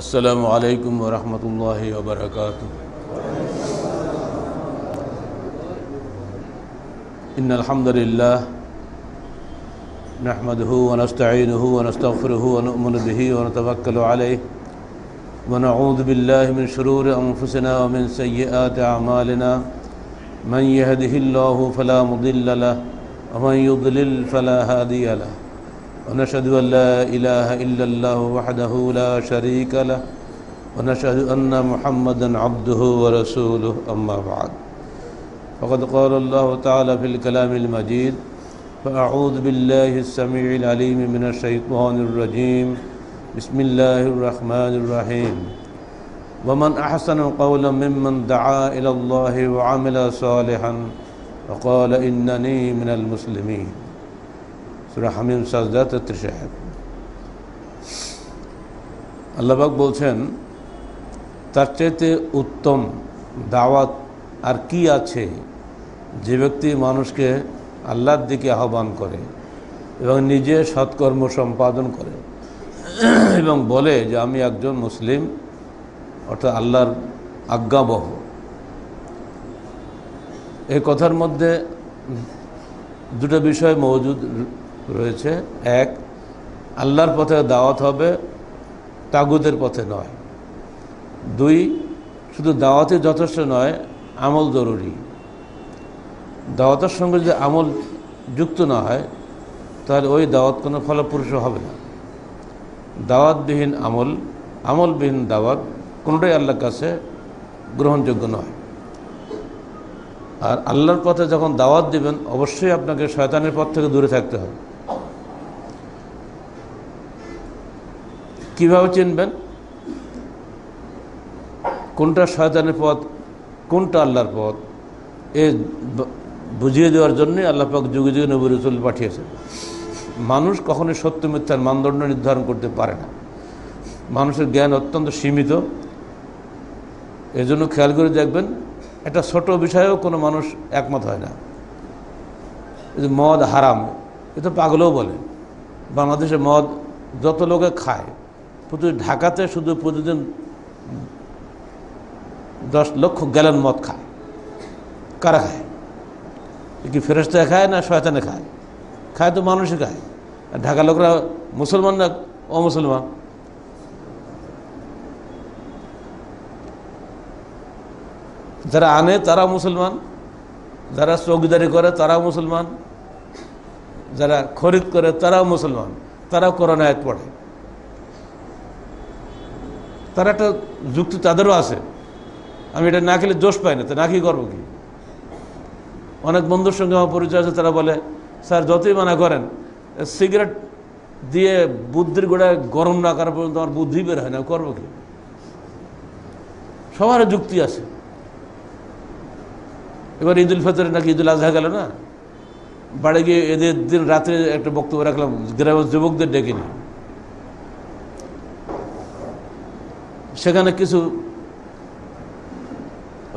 السلام عليكم ورحمة الله وبركاته إن الحمد لله نحمده ونستعينه ونستغفره ونؤمن به ونتوكل عليه ونعوذ بالله من شرور أنفسنا ومن سيئات أعمالنا من يهده الله فلا مضل له ومن يضلل فلا هادي له ونشهد أن لا إله إلا الله وحده لا شريك له ونشهد أن محمدا عبده ورسوله أما بعد فقد قال الله تعالى في الكلام المجيد فأعوذ بالله السميع العليم من الشيطان الرجيم بسم الله الرحمن الرحيم ومن أحسن قولا ممن دعا إلى الله وعمل صالحا وقال إنني من المسلمين সুরা হামিম সাজদা তেত্রিশ আয়াত আল্লাহবাক বলছেন তার চাইতে উত্তম দাওয়াত আর কি আছে যে ব্যক্তি মানুষকে আল্লাহর দিকে আহ্বান করে এবং নিজে সৎকর্ম সম্পাদন করে এবং বলে যে আমি একজন মুসলিম অর্থাৎ আল্লাহর আজ্ঞাবহ এ কথার মধ্যে দুটো বিষয় মজুদ রয়েছে এক আল্লাহর পথে দাওয়াত হবে তাগুদের পথে নয় দুই শুধু দাওয়াতে যথেষ্ট নয় আমল জরুরি দাওয়াতের সঙ্গে যদি আমল যুক্ত না হয় তাহলে ওই দাওয়াত কোনো ফলপুরুষ হবে না দাওয়াতবিহীন আমল আমলবিহীন দাওয়াত কোনোটাই আল্লাহর কাছে গ্রহণযোগ্য নয় আর আল্লাহর পথে যখন দাওয়াত দিবেন অবশ্যই আপনাকে শয়তানের পথ থেকে দূরে থাকতে হবে কিভাবে চিনবেন কোনটা শয়তানের পথ কোনটা আল্লাহর পথ এ বুঝিয়ে দেওয়ার জন্যে আল্লাহ পাক যুগে যুগে নবী রসুল পাঠিয়েছেন মানুষ কখনোই সত্য মিথ্যার মানদণ্ড নির্ধারণ করতে পারে না মানুষের জ্ঞান অত্যন্ত সীমিত এজন্য খেয়াল করে দেখবেন একটা ছোট বিষয়েও কোনো মানুষ একমত হয় না মদ হারাম এ তো পাগলেও বলে বাংলাদেশে মদ যত লোকে খায় প্রতি ঢাকাতে শুধু প্রতিদিন দশ লক্ষ গ্যালন মদ খায় কারা খায় কি ফেরস্তা খায় না শয়তানে খায় খায় তো মানুষই খায় আর ঢাকা লোকরা মুসলমান না অমুসলমান যারা আনে তারা মুসলমান যারা চৌকিদারি করে তারাও মুসলমান যারা খরিদ করে তারাও মুসলমান তারাও করোনায় পড়ে তার একটা যুক্তি তাদেরও আছে আমি এটা না খেলে জোশ পাই না তো না কি করবো কি অনেক বন্ধুর সঙ্গে আমার পরিচয় আছে তারা বলে স্যার যতই মানা করেন সিগারেট দিয়ে বুদ্ধির গোড়ায় গরম না করা পর্যন্ত আমার বুদ্ধি বের হয় না করবো কি সবার যুক্তি আছে এবার ঈদুল ফিতরে নাকি ঈদুল আজহা গেল না বাড়ি গিয়ে এদের দিন রাত্রে একটা বক্তব্য রাখলাম গ্রামের যুবকদের ডেকে নিয়ে সেখানে কিছু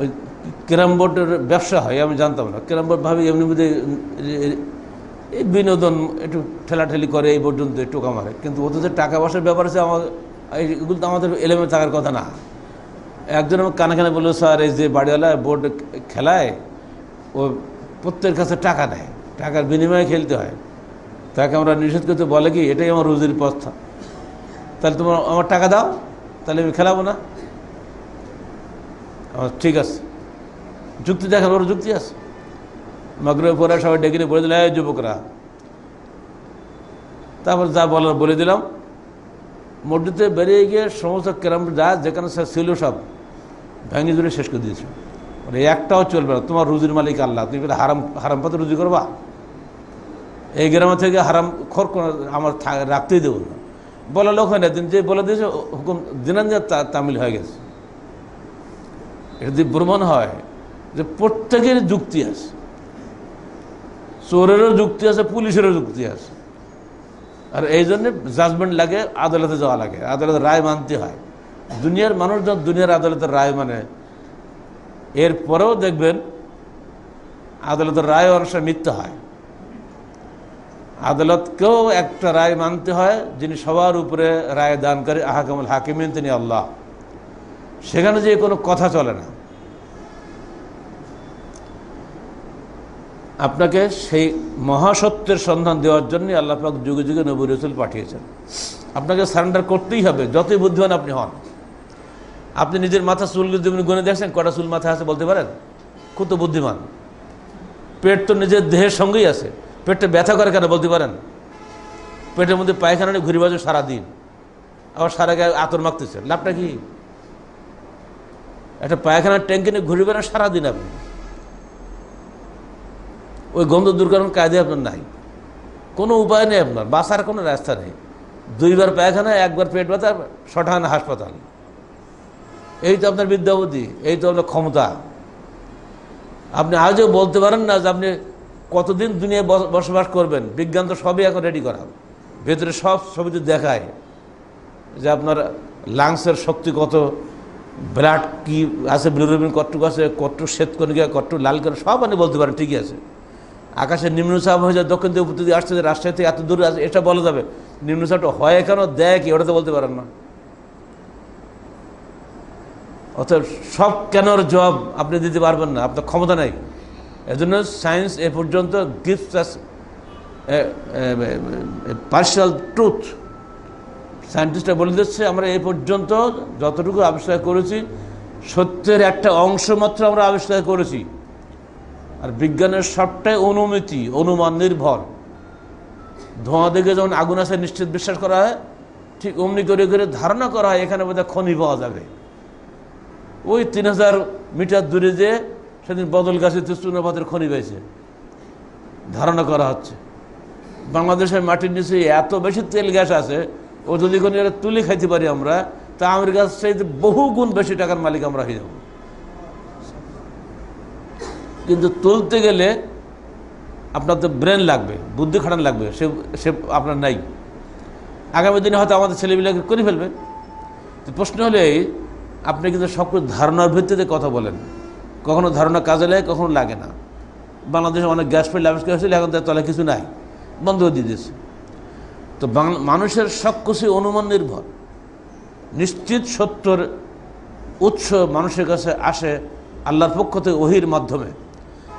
ওই ক্যারাম বোর্ডের ব্যবসা হয় আমি জানতাম না ক্যারাম বোর্ড ভাবি এমনি মধ্যে এই বিনোদন একটু ঠেলাঠেলি করে এই পর্যন্ত টোকা মারে কিন্তু ওদের টাকা পয়সার ব্যাপার আছে আমার এগুলো তো আমাদের এলেমে থাকার কথা না একজন আমার কানে কানে বললো স্যার এই যে বাড়িওয়ালা বোর্ড খেলায় ও প্রত্যেকের কাছে টাকা নেয় টাকার বিনিময়ে খেলতে হয় তাকে আমরা নিষেধ করতে বলে কি এটাই আমার রুজির পথ তাহলে তোমার আমার টাকা দাও তাহলে আমি খেলাবো না ঠিক আছে যুক্তি দেখান ওর যুক্তি আছে মাগরে পরে সবাই ডেকে বলে দিলাম এই যুবকরা তারপর যা বলার বলে দিলাম মসজিদে বেরিয়ে গিয়ে সমস্ত ক্যারাম যা যেখানে সে ছিল সব ভেঙে জুড়ে শেষ করে দিয়েছে মানে একটাও চলবে না তোমার রুজির মালিক আল্লাহ তুমি হারাম হারাম পাতে রুজি করবা এই গ্রামে থেকে হারাম খর আমার রাখতেই দেবো না বলা লোক হয় না যে বলে দিয়েছে হুকুম দিনাঞ্জার তামিল হয়ে গেছে এটা যদি ভ্রমণ হয় যে প্রত্যেকের যুক্তি আছে চোরেরও যুক্তি আছে পুলিশেরও যুক্তি আছে আর এই জন্য জাজমেন্ট লাগে আদালতে যাওয়া লাগে আদালতের রায় মানতে হয় দুনিয়ার মানুষ যখন দুনিয়ার আদালতের রায় মানে এরপরেও দেখবেন আদালতের রায় অনেক মিথ্যা হয় আদালতকেও একটা রায় মানতে হয় যিনি সবার উপরে রায় দান করে আহাকামুল হাকিমিন তিনি আল্লাহ সেখানে যে কোনো কথা চলে না আপনাকে সেই মহাসত্যের সন্ধান দেওয়ার জন্যই আল্লাহাক যুগে যুগে নবী রসুল পাঠিয়েছেন আপনাকে সারেন্ডার করতেই হবে যতই বুদ্ধিমান আপনি হন আপনি নিজের মাথা চুল যেমনি গুনে দেখছেন কটা চুল মাথা আছে বলতে পারেন খুব তো বুদ্ধিমান পেট তো নিজের দেহের সঙ্গেই আছে পেটে ব্যথা করে কেন বলতে পারেন পেটের মধ্যে পায়খানা নিয়ে ঘুরে বাজে সারাদিন আবার সারা গায়ে আতর মাখতেছে লাভটা কি একটা পায়খানার ট্যাঙ্কি নিয়ে ঘুরে বেড়ান সারাদিন আপনি ওই গন্ধ দূর করার কায়দে আপনার নাই কোনো উপায় নেই আপনার বাসার কোনো রাস্তা নেই দুইবার পায়খানা একবার পেট ব্যথা সঠান হাসপাতাল এই তো আপনার বিদ্যাবতী এই তো আপনার ক্ষমতা আপনি আজও বলতে পারেন না যে আপনি কতদিন দুনিয়া বসবাস করবেন বিজ্ঞান তো সবই এখন রেডি করা ভেতরে সব ছবি তো দেখায় যে আপনার লাংসের শক্তি কত ব্লাড কি আছে ব্লুরবিন কট্টুক আছে কট্টু শ্বেত কণিকা কট্টু লাল করে সব আপনি বলতে পারেন ঠিকই আছে আকাশে নিম্নচাপ হয়ে যায় দক্ষিণ থেকে উপর আসছে যে রাজশাহী থেকে এত দূরে আছে এটা বলা যাবে নিম্নচাপটা হয় কেন দেয় কি ওটা তো বলতে পারেন না অর্থাৎ সব কেনর জব আপনি দিতে পারবেন না আপনার ক্ষমতা নাই এজন্য সায়েন্স এ পর্যন্ত গিফট আস পার্সাল ট্রুথ সায়েন্টিস্টরা বলে দিচ্ছে আমরা এ পর্যন্ত যতটুকু আবিষ্কার করেছি সত্যের একটা অংশ মাত্র আমরা আবিষ্কার করেছি আর বিজ্ঞানের সবটাই অনুমিতি অনুমান নির্ভর ধোঁয়া দেখে যেমন আগুন আছে নিশ্চিত বিশ্বাস করা হয় ঠিক অমনি করে করে ধারণা করা হয় এখানে বোধহয় খনি পাওয়া যাবে ওই তিন মিটার দূরে যে সেদিন বদল গাছে চুনাপাতের খনি পেয়েছে ধারণা করা হচ্ছে বাংলাদেশের মাটির নিচে এত বেশি তেল গ্যাস আছে ও যদি কোনো তুলে খাইতে পারি আমরা তা গাছ সেই বহু গুণ বেশি টাকার মালিক আমরা হয়ে যাব কিন্তু তুলতে গেলে আপনার তো ব্রেন লাগবে বুদ্ধি খাটান লাগবে সে সে আপনার নাই আগামী দিনে হয়তো আমাদের ছেলেমেয়েকে করে ফেলবে তো প্রশ্ন হলে আপনি কিন্তু সব ধারণার ভিত্তিতে কথা বলেন কখনো ধারণা কাজে লাগে কখনো লাগে না বাংলাদেশে অনেক গ্যাস ফেল আবিষ্কার হয়েছিল এখন তার তলা কিছু নাই বন্ধ দিয়ে দিয়েছে তো মানুষের সব কিছু অনুমান নির্ভর নিশ্চিত সত্যর উৎস মানুষের কাছে আসে আল্লাহর পক্ষ থেকে ওহির মাধ্যমে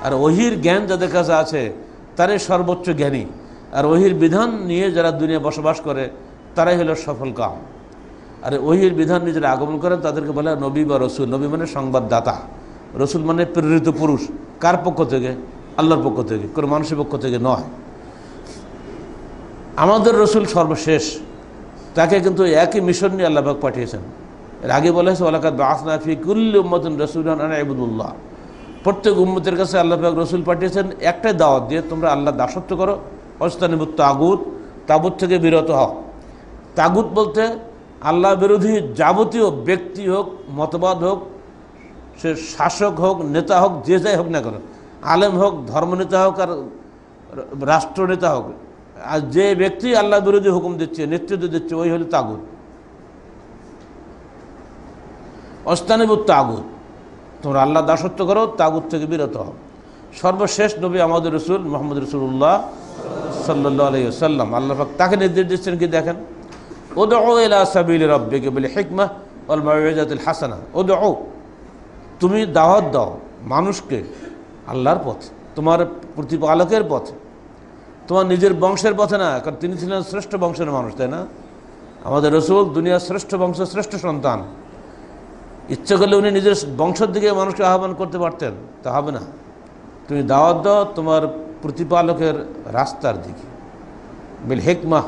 আর ওহির জ্ঞান যাদের কাছে আছে তারাই সর্বোচ্চ জ্ঞানী আর ওহির বিধান নিয়ে যারা দুনিয়া বসবাস করে তারাই হলো সফল কাম আর ওহির বিধান নিজেরা আগমন করেন তাদেরকে বলে নবী বা রসুল নবী মানে সংবাদদাতা রসুল মানে প্রেরিত পুরুষ কার পক্ষ থেকে আল্লাহর পক্ষ থেকে কোনো মানুষের পক্ষ থেকে নয় আমাদের রসুল সর্বশেষ তাকে কিন্তু একই মিশন নিয়ে আল্লাহবাক পাঠিয়েছেন এর আগে বলা হয়েছে আলাকাত বাসনাফি কুল্লি উম্মদিন রসুল আবুদুল্লাহ প্রত্যেক উম্মদের কাছে আল্লাহবাক রসুল পাঠিয়েছেন একটাই দাওয়াত দিয়ে তোমরা আল্লাহ দাসত্ব করো অস্তানিবুত আগুত তাগুত থেকে বিরত হও তাগুত বলতে আল্লাহ বিরোধী যাবতীয় ব্যক্তি হোক মতবাদ হোক সে শাসক হোক নেতা হোক যে যাই হোক না কেন আলেম হোক ধর্মনেতা হোক আর রাষ্ট্রনেতা হোক আর যে ব্যক্তি আল্লাহ বিরোধী হুকুম দিচ্ছে নেতৃত্ব দিচ্ছে ওই হলো তাগুদ অস্তানিবুত তাগুদ তোমরা আল্লাহ দাসত্ব করো তাগুদ থেকে বিরত হও সর্বশেষ নবী আমাদের রসুল মোহাম্মদ রসুল্লাহ সাল্লাহ আল্লাহ পাক তাকে নির্দেশ দিচ্ছেন কি দেখেন ওদো এলা সাবিল রব্বিকে বলে হেকমা অলমাজাতুল হাসানা ওদো তুমি দাওয়াত দাও মানুষকে আল্লাহর পথে তোমার প্রতিপালকের পথে তোমার নিজের বংশের পথে না কারণ তিনি ছিলেন শ্রেষ্ঠ বংশের মানুষ তাই না আমাদের রসুল দুনিয়ার শ্রেষ্ঠ বংশ শ্রেষ্ঠ সন্তান ইচ্ছে করলে উনি নিজের বংশের দিকে মানুষকে আহ্বান করতে পারতেন তা হবে না তুমি দাওয়াত দাও তোমার প্রতিপালকের রাস্তার দিকে বিল হেকমাহ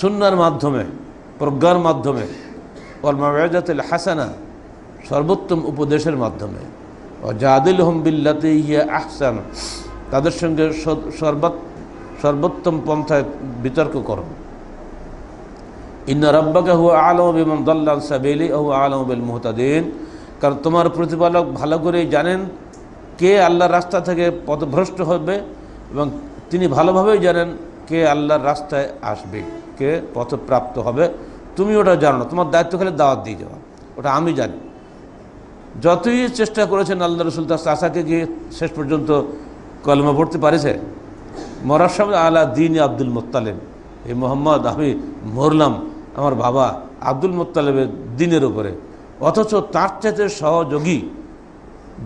সুন্নার মাধ্যমে প্রজ্ঞার মাধ্যমে ওর মাজাতিল হাসানা সর্বোত্তম উপদেশের মাধ্যমে ও হম বিল্লাতে ইয়া আহসান তাদের সঙ্গে সর্বোত্তম পন্থায় বিতর্ক করো ইন্না রব্বাকে হু আলম বিমন দল্লান সাবেলি হু আলম বিল মোহতাদিন কারণ তোমার প্রতিপালক ভালো করেই জানেন কে আল্লাহর রাস্তা থেকে পথভ্রষ্ট হবে এবং তিনি ভালোভাবেই জানেন কে আল্লাহর রাস্তায় আসবে কে পথপ্রাপ্ত হবে তুমি ওটা জানো না তোমার দায়িত্ব খালি দাওয়াত দিয়ে যাওয়া ওটা আমি জানি যতই চেষ্টা করেছেন আল্লাহ রসুল তার চাষাকে গিয়ে শেষ পর্যন্ত কলমা পড়তে পারেছে মরার সময় আলা দিন আব্দুল মোত্তালেম এই মোহাম্মদ আমি মরলাম আমার বাবা আব্দুল মোত্তালেবের দিনের উপরে অথচ তার চাইতে সহযোগী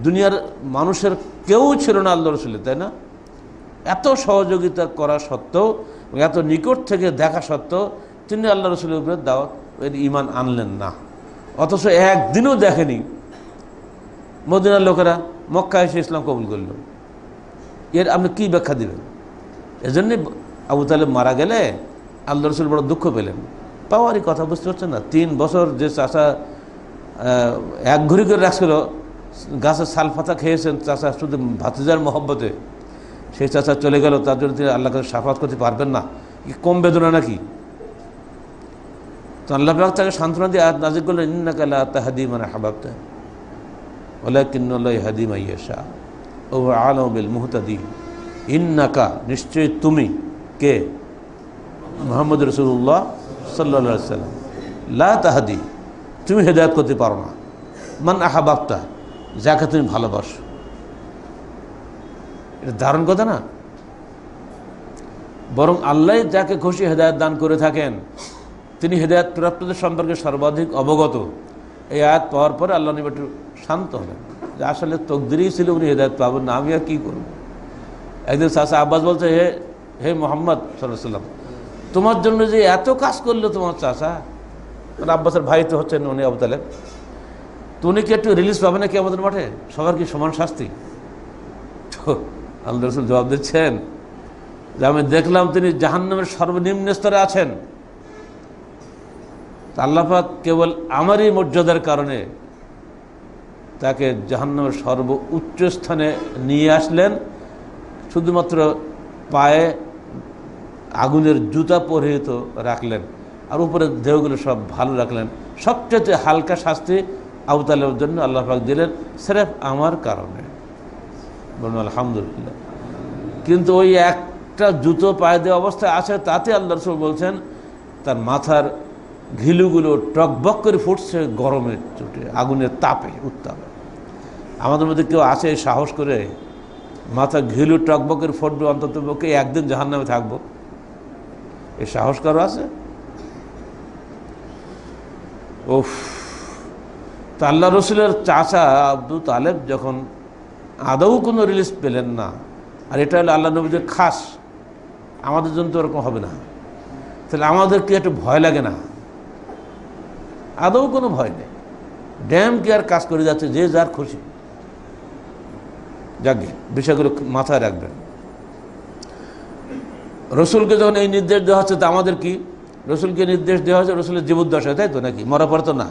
দুনিয়ার মানুষের কেউ ছিল না আল্লাহ রসুলের তাই না এত সহযোগিতা করা সত্ত্বেও এত নিকট থেকে দেখা সত্ত্বেও তিনি আল্লাহ রসুলের উপরে দাওয়াত ইমান আনলেন না অথচ একদিনও দেখেনি মদিনার লোকেরা মক্কা এসে ইসলাম কবুল করল এর আপনি কী ব্যাখ্যা দিবেন এজন্যে আবু তালেব মারা গেলে আল্লাহ রসুল বড় দুঃখ পেলেন পাওয়ারই কথা বুঝতে পারছেন না তিন বছর যে চাষা এক ঘুরি করে রাখছিল গাছের সাল পাতা খেয়েছেন চাষা শুধু ভাতিজার মহব্বতে সেই চাষা চলে গেল তার জন্য তিনি আল্লাহকে সাফাত করতে পারবেন না কি কম বেদনা নাকি তো আল্লাহ তাকে সান্ত্বনা দিয়ে আজ নাজিক করলেন ইন্নাকাল্লা তাহাদি মানে হাবাবতে নিশ্চয় তুমি কে মোহাম্মদ রসুল্লাহ সাল্লা সাল্লাম লা তাহাদি তুমি হেদায়ত করতে পারো না মান আহা আহাবাবতা যাকে তুমি ভালোবাসো এটা দারুণ কথা না বরং আল্লাহ যাকে খুশি হেদায়ত দান করে থাকেন তিনি হেদায়ত প্রাপ্তদের সম্পর্কে সর্বাধিক অবগত এই আয়াত পাওয়ার পরে আল্লাহ নিবাটু শান্ত হলেন যে আসলে তকদিরই ছিল উনি হেদায়ত পাবেন না আমি আর কী করব একদিন সাসা আব্বাস বলছে হে হে মোহাম্মদ সাল্লাম তোমার জন্য যে এত কাজ করলো তোমার চাষা মানে আব্বাসের ভাই তো হচ্ছেন উনি আবু তো উনি কি একটু রিলিজ পাবে নাকি আমাদের মাঠে সবার কি সমান শাস্তি তো আল্লাহ রসুল জবাব দিচ্ছেন যে আমি দেখলাম তিনি জাহান্নামের সর্বনিম্ন স্তরে আছেন আল্লাহাক কেবল আমারই মর্যাদার কারণে তাকে জাহান্নামের সর্ব উচ্চ স্থানে নিয়ে আসলেন শুধুমাত্র পায়ে আগুনের জুতা পরিহিত রাখলেন আর উপরে দেহগুলো সব ভালো রাখলেন সবচেয়ে হালকা শাস্তি আবু তালেবের জন্য আল্লাহ পাক দিলেন স্রেফ আমার কারণে বলুন আলহামদুলিল্লাহ কিন্তু ওই একটা জুতো পায়ে দেওয়া অবস্থায় আছে তাতে আল্লাহ রসুল বলছেন তার মাথার ঘিলুগুলো টকবক করে ফুটছে গরমের চোটে আগুনের তাপে উত্তাপে আমাদের মধ্যে কেউ আসে সাহস করে মাথা ঘিলু টকবকের ফুটবে অন্তত পক্ষে একদিন জাহান নামে থাকবো এ সাহস কারো আছে ওফ তা আল্লাহ রসুলের চাচা আব্দুল তালেব যখন আদৌ কোনো রিলিজ পেলেন না আর এটা হলো আল্লাহ নবীদের খাস আমাদের জন্য তো ওরকম হবে না তাহলে আমাদেরকে একটু ভয় লাগে না আদৌ কোনো ভয় নেই ড্যাম আর কাজ করে যাচ্ছে যে যার খুশি যাকে বিষয়গুলো মাথায় রাখবেন রসুলকে যখন এই নির্দেশ দেওয়া হচ্ছে তো আমাদের কি রসুলকে নির্দেশ দেওয়া হয়েছে রসুলের জীবদ্দশায় তাই তো নাকি মরা পর তো না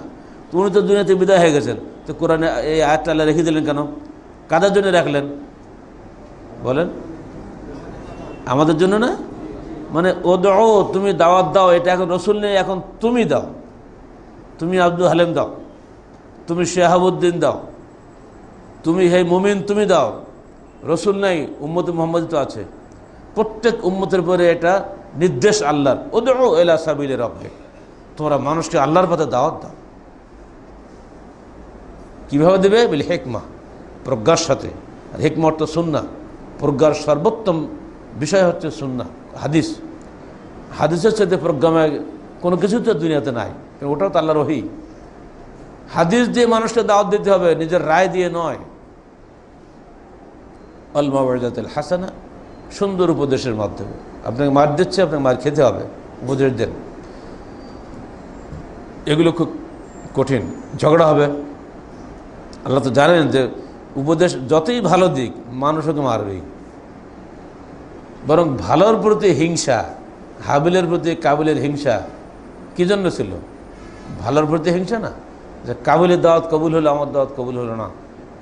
উনি তো দুনিয়াতে বিদায় হয়ে গেছেন তো কোরআনে এই আয়াতটা রেখে দিলেন কেন কাদের জন্য রাখলেন বলেন আমাদের জন্য না মানে ও দাও তুমি দাওয়াত দাও এটা এখন রসুল নেই এখন তুমি দাও তুমি আব্দুল হালেম দাও তুমি শেহাবুদ্দিন দাও তুমি হে মুমিন তুমি দাও রসুল নাই উম্মত মোহাম্মদ তো আছে প্রত্যেক উম্মতের পরে এটা নির্দেশ আল্লাহর ওদের এলা সাবিলের রবে তোমরা মানুষকে আল্লাহর পথে দাওয়াত দাও কীভাবে দেবে বলি হেকমা প্রজ্ঞার সাথে আর হেকমা অর্থ সুন্না প্রজ্ঞার সর্বোত্তম বিষয় হচ্ছে সুন্না হাদিস হাদিসের সাথে প্রজ্ঞামে কোনো কিছু তো দুনিয়াতে নাই ওটাও তো আল্লাহ রহি হাদিস দিয়ে মানুষকে দাওয়াত দিতে হবে নিজের রায় দিয়ে নয় আলমাবাজাতুল হাসানা সুন্দর উপদেশের মাধ্যমে আপনাকে মার দিচ্ছে আপনাকে মার খেতে হবে উপদেশ দেন এগুলো খুব কঠিন ঝগড়া হবে আল্লাহ তো জানেন যে উপদেশ যতই ভালো দিক মানুষ ওকে মারবেই বরং ভালোর প্রতি হিংসা হাবিলের প্রতি কাবিলের হিংসা কী জন্য ছিল ভালোর প্রতি হিংসা না যে কাবুলের দাওয়াত কবুল হলো আমার দাওয়াত কবুল হলো না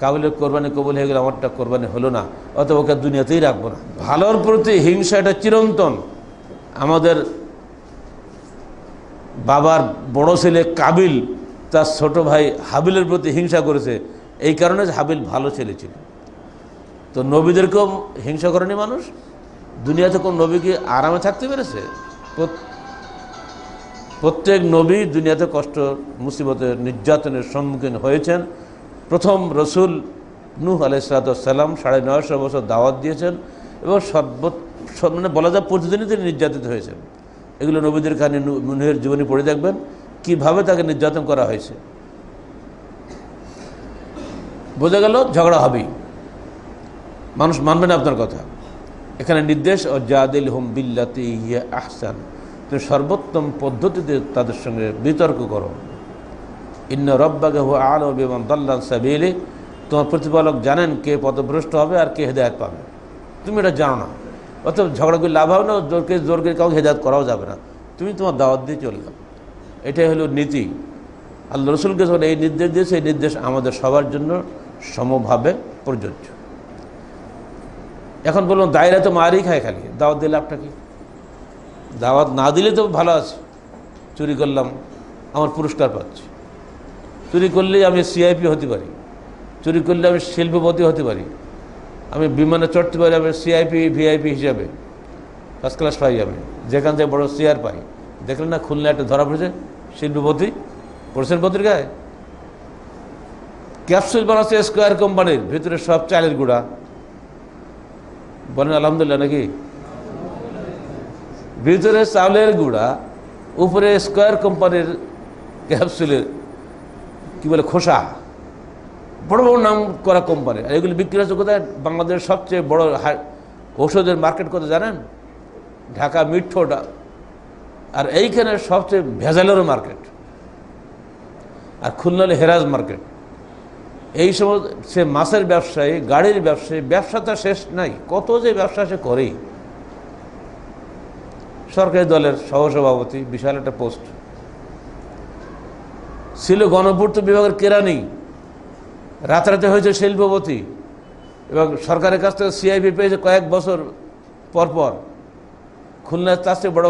কাবুলের কোরবানি কবুল হয়ে গেলে আমারটা কোরবানি হলো না অত ওকে দুনিয়াতেই রাখবো না ভালোর প্রতি হিংসা এটা চিরন্তন আমাদের বাবার বড় ছেলে কাবিল তার ছোট ভাই হাবিলের প্রতি হিংসা করেছে এই কারণে যে হাবিল ভালো ছেলে ছিল তো নবীদেরকেও হিংসা করেনি মানুষ দুনিয়াতে কোন নবী কি আরামে থাকতে পেরেছে প্রত্যেক নবী দুনিয়াতে কষ্ট মুসিবতের নির্যাতনের সম্মুখীন হয়েছেন প্রথম রসুল নূহ আলাইসালাম সাড়ে নয়শো বছর দাওয়াত দিয়েছেন এবং সর্ব মানে বলা যায় প্রতিদিনই তিনি নির্যাতিত হয়েছেন এগুলো নবীদের কাহিনী নুহের জীবনী পড়ে দেখবেন কিভাবে তাকে নির্যাতন করা হয়েছে বোঝা গেল ঝগড়া হবেই মানুষ মানবে না আপনার কথা এখানে নির্দেশ ও জাদিল হুম বিল্লাতি ইয়ে আহসান তুমি সর্বোত্তম পদ্ধতিতে তাদের সঙ্গে বিতর্ক করো ইন্ন রব্বাগে হু আল বিমান দল্লান সাবিলি তোমার প্রতিপালক জানেন কে পদভ্রষ্ট হবে আর কে হেদায়ত পাবে তুমি এটা জানো না অর্থাৎ ঝগড়া করে লাভ হবে না জোরকে জোরকে কাউকে হেদায়ত করাও যাবে না তুমি তোমার দাওয়াত দিয়ে চলে যাও এটাই হলো নীতি আল্লাহ রসুলকে যখন এই নির্দেশ দিয়েছে এই নির্দেশ আমাদের সবার জন্য সমভাবে প্রযোজ্য এখন বললাম দায়রা তো মারই খায় খালি দাওয়াত দিয়ে লাভটা কি দাওয়াত না দিলে তো ভালো আছে চুরি করলাম আমার পুরস্কার পাচ্ছি চুরি করলে আমি সিআইপি হতে পারি চুরি করলে আমি শিল্পপতি হতে পারি আমি বিমানে চড়তে পারি আমি সিআইপি ভিআইপি হিসাবে ফার্স্ট ক্লাস পাই আমি যেখান থেকে বড় সিআর পাই দেখলেন না খুলনা একটা ধরা পড়েছে শিল্পপতি পড়েছেন পত্রিকায় ক্যাপসুল বানাচ্ছে স্কোয়ার কোম্পানির ভিতরে সব চালের গুঁড়া বলেন আলহামদুলিল্লাহ নাকি ভিতরে চাউলের গুঁড়া উপরে স্কোয়ার কোম্পানির ক্যাপসুলের কি বলে খোসা বড় বড় নাম করা কোম্পানি আর এগুলো বিক্রি হচ্ছে কোথায় বাংলাদেশের সবচেয়ে বড় ঔষধের মার্কেট কত জানেন ঢাকা মিঠোটা আর এইখানে সবচেয়ে ভেজালেরও মার্কেট আর খুলনালে হেরাজ মার্কেট এই সময় সে মাছের ব্যবসায়ী গাড়ির ব্যবসায়ী ব্যবসা শেষ নাই কত যে ব্যবসা সে করেই সরকারি দলের সহসভাপতি বিশাল একটা পোস্ট ছিল গণপূর্ত বিভাগের কেরানি রাতারাতি হয়েছে শিল্পপতি এবং সরকারের কাছ থেকে সিআইপি পেয়েছে কয়েক বছর পরপর খুলনার তার থেকে বড়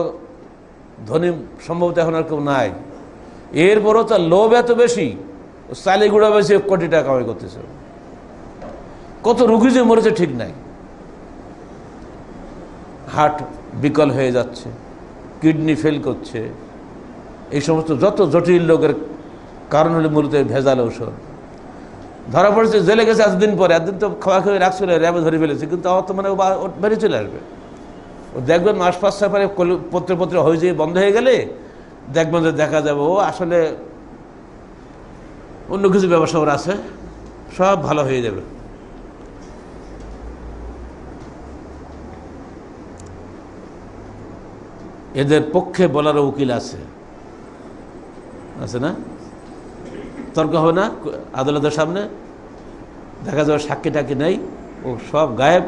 ধনী সম্ভবত এখন আর কেউ নাই এরপরও তার লোভ এত বেশি চালিগুড়া বেশি কোটি টাকা কামাই করতেছে কত রুগী যে মরেছে ঠিক নাই হার্ট বিকল হয়ে যাচ্ছে কিডনি ফেল করছে এই সমস্ত যত জটিল রোগের কারণ হলে মূলত ভেজাল ঔষধ ধরা পড়েছে জেলে গেছে এতদিন পরে এতদিন তো খাওয়া খেয়ে রাখছিল র্যাবে ধরে ফেলেছে কিন্তু আমার তো মানে বেড়ে চলে আসবে ও দেখবেন মাস পাঁচ ছয় পরে পত্রে পত্রে হয়ে যেয়ে বন্ধ হয়ে গেলে দেখবেন যে দেখা যাবে ও আসলে অন্য কিছু ব্যবসা ওর আছে সব ভালো হয়ে যাবে এদের পক্ষে বলারও উকিল আছে আছে না তর্ক হবে না আদালতের সামনে দেখা যাবে সাক্ষী টাকি নেই ও সব গায়েব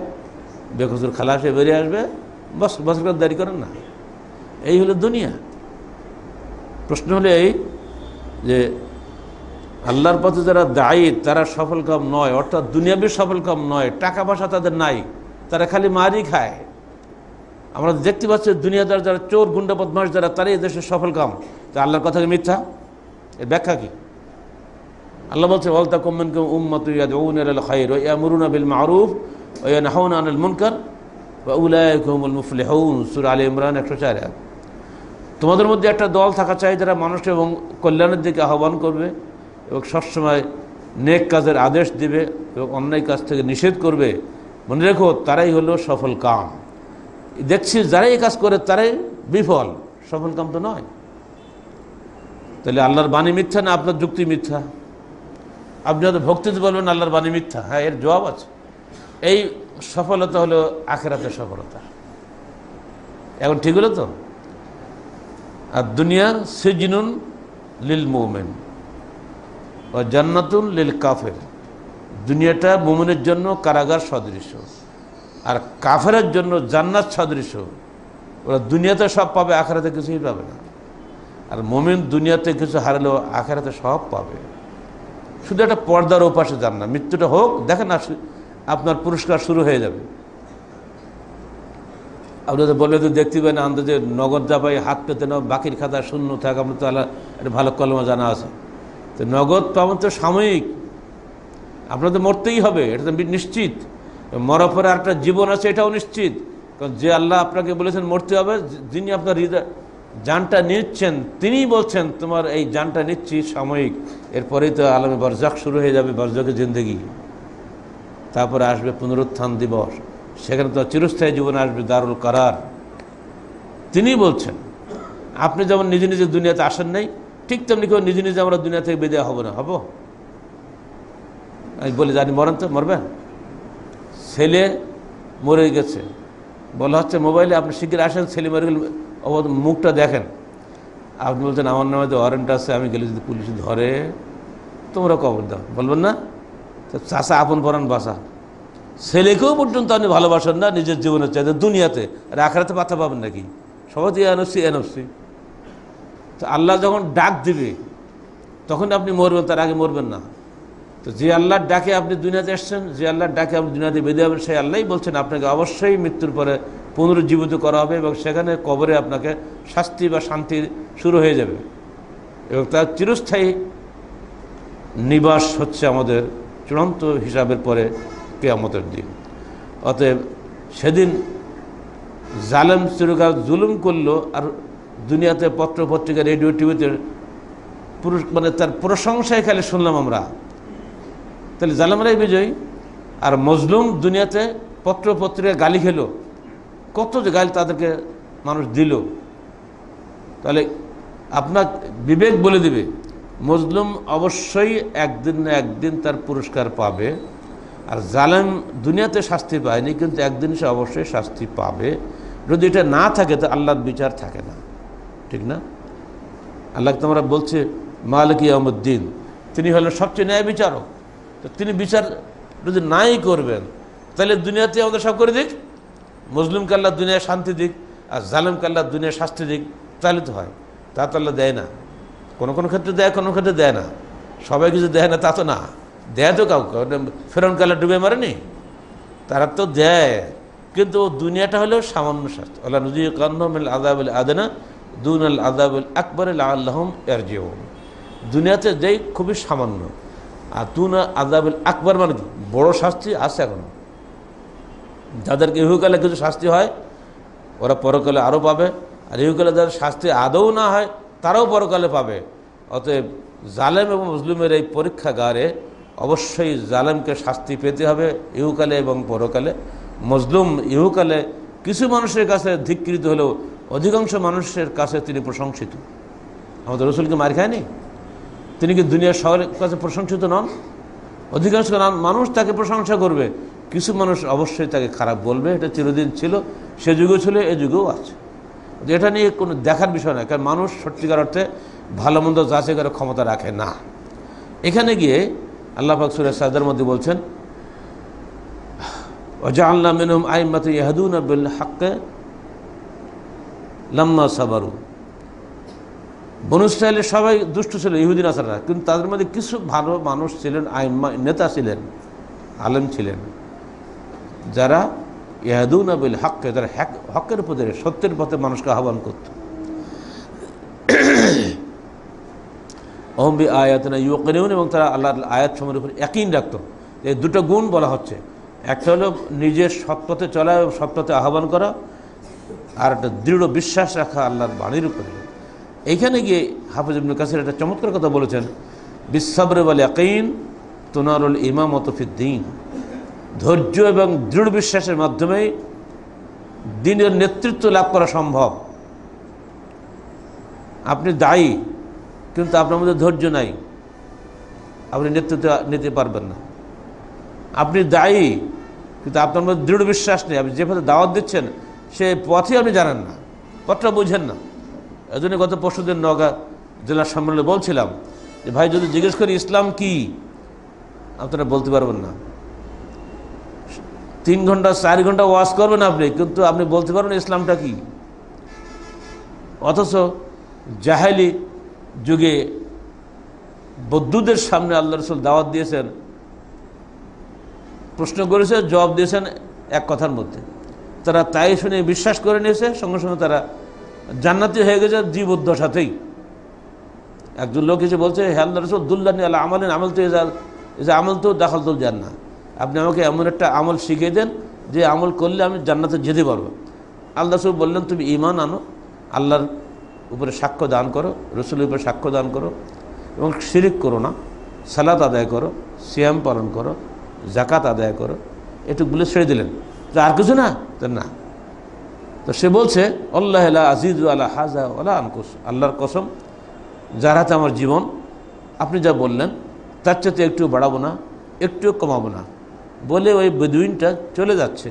বেকসুর খালাসে বেরিয়ে আসবে বস বসরকার দাঁড়ি করেন না এই হলো দুনিয়া প্রশ্ন হলো এই যে আল্লাহর পথে যারা দায়ী তারা সফল কম নয় অর্থাৎ দুনিয়াবি কম নয় টাকা পয়সা তাদের নাই তারা খালি মারই খায় আমরা দেখতে পাচ্ছি দুনিয়াদার যারা চোর গুন্ডা বদমাস যারা তারাই এদেশে সফল কাম তা আল্লাহর কথা কি মিথ্যা এর ব্যাখ্যা কি আল্লাহ বলছে ওলতা কম্মনকে উম্মত খাইর ইয়ামুরুনা বিল মারুফ ওয়া নাহাউনা আনিল মুনকার ওয়া মুফলে হউন সুর আলে ইমরান 104 তোমাদের মধ্যে একটা দল থাকা চাই যারা মানুষ এবং কল্যাণের দিকে আহ্বান করবে এবং সবসময় নেক কাজের আদেশ দেবে এবং অন্যায় কাজ থেকে নিষেধ করবে মনে রেখো তারাই হলো সফল কাম দেখছি যারা এই কাজ করে তারাই বিফল সফলকাম তো নয় তাহলে আল্লাহর বাণী মিথ্যা না আপনার যুক্তি মিথ্যা আপনি হয়তো ভক্তিতে বলবেন আল্লাহর বাণী মিথ্যা হ্যাঁ এর জবাব আছে এই সফলতা হলো আখেরাতের সফলতা এখন ঠিক হলো তো আর দুনিয়ার সিজনুন লীল মুমেন ও জান্নাতুন লীল কাফের দুনিয়াটা মুমেনের জন্য কারাগার সদৃশ্য আর কাফেরের জন্য জান্নাত সাদৃশ্য ওরা দুনিয়াতে সব পাবে আখেরাতে কিছুই পাবে না আর মমিন দুনিয়াতে কিছু হারালেও আখেরাতে সব পাবে শুধু একটা পর্দার উপাসে যান না মৃত্যুটা হোক দেখেন না আপনার পুরস্কার শুরু হয়ে যাবে আপনাদের বলে তো দেখতে না আন্দাজে নগদ যাবাই হাত পেতে নাও বাকির খাতা শূন্য থাক আপনার তো আল্লাহ একটা ভালো কলম জানা আছে তো নগদ পাবেন তো সাময়িক আপনাদের মরতেই হবে এটা তো নিশ্চিত মরার পরে একটা জীবন আছে এটাও নিশ্চিত কারণ যে আল্লাহ আপনাকে বলেছেন মরতে হবে যিনি আপনার হৃদয় যানটা নিচ্ছেন তিনি বলছেন তোমার এই যানটা নিচ্ছি সাময়িক এরপরেই তো আলমে বরজাক শুরু হয়ে যাবে বরজকের জিন্দগি তারপরে আসবে পুনরুত্থান দিবস সেখানে তো চিরস্থায়ী জীবন আসবে দারুল করার তিনি বলছেন আপনি যেমন নিজে নিজে দুনিয়াতে আসেন নাই ঠিক তেমনি কেউ নিজে নিজে আমরা দুনিয়া থেকে বিদায় হব না হব আমি বলি জানি মরেন তো মরবেন ছেলে মরে গেছে বলা হচ্ছে মোবাইলে আপনি শীঘ্র আসেন ছেলে মরে গেলে মুখটা দেখেন আপনি বলছেন আমার নামে তো ওয়ারেন্ট আছে আমি গেলে যদি পুলিশ ধরে তোমরা কবর দাও বলবেন না চাষা আপন পরান বাসা ছেলেকেও পর্যন্ত আপনি ভালোবাসেন না নিজের জীবনের চাইতে দুনিয়াতে আর আখড়াতে পাতা পাবেন নাকি সবাই তো এনএফসি এনএফসি তো আল্লাহ যখন ডাক দিবে তখন আপনি মরবেন তার আগে মরবেন না তো যে আল্লাহর ডাকে আপনি দুনিয়াতে এসছেন যে আল্লাহর ডাকে আপনি দুনিয়াতে বেঁধে যাবেন সেই আল্লাহই বলছেন আপনাকে অবশ্যই মৃত্যুর পরে পুনরুজ্জীবিত করা হবে এবং সেখানে কবরে আপনাকে শাস্তি বা শান্তি শুরু হয়ে যাবে এবং তার চিরস্থায়ী নিবাস হচ্ছে আমাদের চূড়ান্ত হিসাবের পরে কেয়ামতের দিন অতএব সেদিন জালেম চিরকাল জুলুম করলো আর দুনিয়াতে পত্র পত্রিকা রেডিও টিভিতে পুরুষ মানে তার প্রশংসায় খালি শুনলাম আমরা তাহলে জালামরাই বিজয়ী আর মজলুম দুনিয়াতে পত্র পত্রিকা গালি খেল কত যে গালি তাদেরকে মানুষ দিল তাহলে আপনার বিবেক বলে দিবে মজলুম অবশ্যই একদিন না একদিন তার পুরস্কার পাবে আর জালেম দুনিয়াতে শাস্তি পায়নি কিন্তু একদিন সে অবশ্যই শাস্তি পাবে যদি এটা না থাকে তো আল্লাহর বিচার থাকে না ঠিক না আল্লাহ তোমরা বলছে মালিক ইয়ামুদ্দিন তিনি হলেন সবচেয়ে ন্যায় বিচারক তো তিনি বিচার যদি নাই করবেন তাহলে দুনিয়াতে আমাদের সব করে দিক মুসলিম কাল্লা দুনিয়া শান্তি দিক আর জালেম কাল্লা দুনিয়া শাস্তি দিক তাহলে তো হয় তা তো আল্লাহ দেয় না কোনো কোনো ক্ষেত্রে দেয় কোনো ক্ষেত্রে দেয় না সবাই কিছু দেয় না তা তো না দেয় তো কাউকে ফেরন কাল্লা ডুবে মারেনি তারা তো দেয় কিন্তু ও দুনিয়াটা হলেও সামান্য শাস্তি আল্লাহ নজি কান্দম আদাব আদেনা দুন আল আদাব আকবর আল্লাহম এরজিউম দুনিয়াতে যেই খুবই সামান্য আতুনা আজাবুল আকবর মানে কি বড় শাস্তি আছে এখন যাদেরকে ইহুকালে কিছু শাস্তি হয় ওরা পরকালে আরও পাবে আর ইহুকালে যাদের শাস্তি আদৌ না হয় তারাও পরকালে পাবে অতএব জালেম এবং মুসলিমের এই পরীক্ষাগারে অবশ্যই জালেমকে শাস্তি পেতে হবে ইহুকালে এবং পরকালে মজলুম ইহুকালে কিছু মানুষের কাছে ধিকৃত হলেও অধিকাংশ মানুষের কাছে তিনি প্রশংসিত আমাদের রসুলকে মার খায়নি তিনি কি দুনিয়ার শহরের কাছে প্রশংসিত নন অধিকাংশ মানুষ তাকে প্রশংসা করবে কিছু মানুষ অবশ্যই তাকে খারাপ বলবে এটা চিরদিন ছিল সে যুগও ছিল এ যুগেও আছে এটা নিয়ে কোনো দেখার বিষয় না কারণ মানুষ সত্যিকার অর্থে ভালো মন্দ যাচাই করে ক্ষমতা রাখে না এখানে গিয়ে আল্লাহ ফাকসুর সাদার মধ্যে বলছেন ওজাআল্লা মিনুম আইমাত ইহাদুন বিল হক লম্মা সাবারু বনুসাইলের সবাই দুষ্ট ছিল ইহুদিন আসারা কিন্তু তাদের মধ্যে কিছু ভালো মানুষ ছিলেন আইম্মা নেতা ছিলেন আলেম ছিলেন যারা ইহাদুন আবিল হককে যারা হ্যাক হকের উপরে সত্যের পথে মানুষকে আহ্বান করত অহম্বি আয়াতনা ইউকেন এবং তারা আল্লাহর আয়াত সময়ের উপর একই রাখত এই দুটো গুণ বলা হচ্ছে একটা হলো নিজের পথে চলা এবং পথে আহ্বান করা আর একটা দৃঢ় বিশ্বাস রাখা আল্লাহর বাণীর উপরে এইখানে গিয়ে হাফিজ ইবনুল কাসির একটা চমৎকার কথা বলেছেন বিশ্বাবর আল ইয়াকিন তোনারুল ইমাম অতফিদ্দিন ধৈর্য এবং দৃঢ় বিশ্বাসের মাধ্যমে দিনের নেতৃত্ব লাভ করা সম্ভব আপনি দায়ী কিন্তু আপনার মধ্যে ধৈর্য নাই আপনি নেতৃত্ব নিতে পারবেন না আপনি দায়ী কিন্তু আপনার মধ্যে দৃঢ় বিশ্বাস নেই আপনি যে পথে দাওয়াত দিচ্ছেন সে পথে আপনি জানেন না পথটা বুঝেন না এজন্য গত পরশুদিন নগা জেলা সম্মেলনে বলছিলাম যে ভাই যদি জিজ্ঞেস করি ইসলাম কি আপনারা বলতে পারবেন না তিন ঘন্টা চার ঘন্টা ওয়াশ করবেন আপনি কিন্তু আপনি বলতে পারবেন ইসলামটা কি অথচ জাহেলি যুগে বৌদ্ধদের সামনে আল্লাহ রসুল দাওয়াত দিয়েছেন প্রশ্ন করেছে জবাব দিয়েছেন এক কথার মধ্যে তারা তাই শুনে বিশ্বাস করে নিয়েছে সঙ্গে সঙ্গে তারা জান্নাতি হয়ে গেছে জীবদ্দশাতেই একজন লোক এসে বলছে হ্যাঁ দুল্লা নিয়ে দুল্লানি আল্লাহ আমলেন আমল তো যে আমল তো দেখাল তো যান না আপনি আমাকে এমন একটা আমল শিখিয়ে দেন যে আমল করলে আমি জান্নাতে যেতে পারবো আল্লাহ রসুল বললেন তুমি ইমান আনো আল্লাহর উপরে সাক্ষ্য দান করো রসুলের উপরে সাক্ষ্য দান করো এবং শিরিক করো না সালাত আদায় করো সিয়াম পালন করো জাকাত আদায় করো এটুকগুলো ছেড়ে দিলেন আর কিছু না না তো সে বলছে আল্লাহ আজিজ আল্লাহ হাজা আল্লাহ আনকুস আল্লাহর কসম যার হাতে আমার জীবন আপনি যা বললেন তার চাতে একটু বাড়াবো না একটু কমাবো না বলে ওই বেদুইনটা চলে যাচ্ছে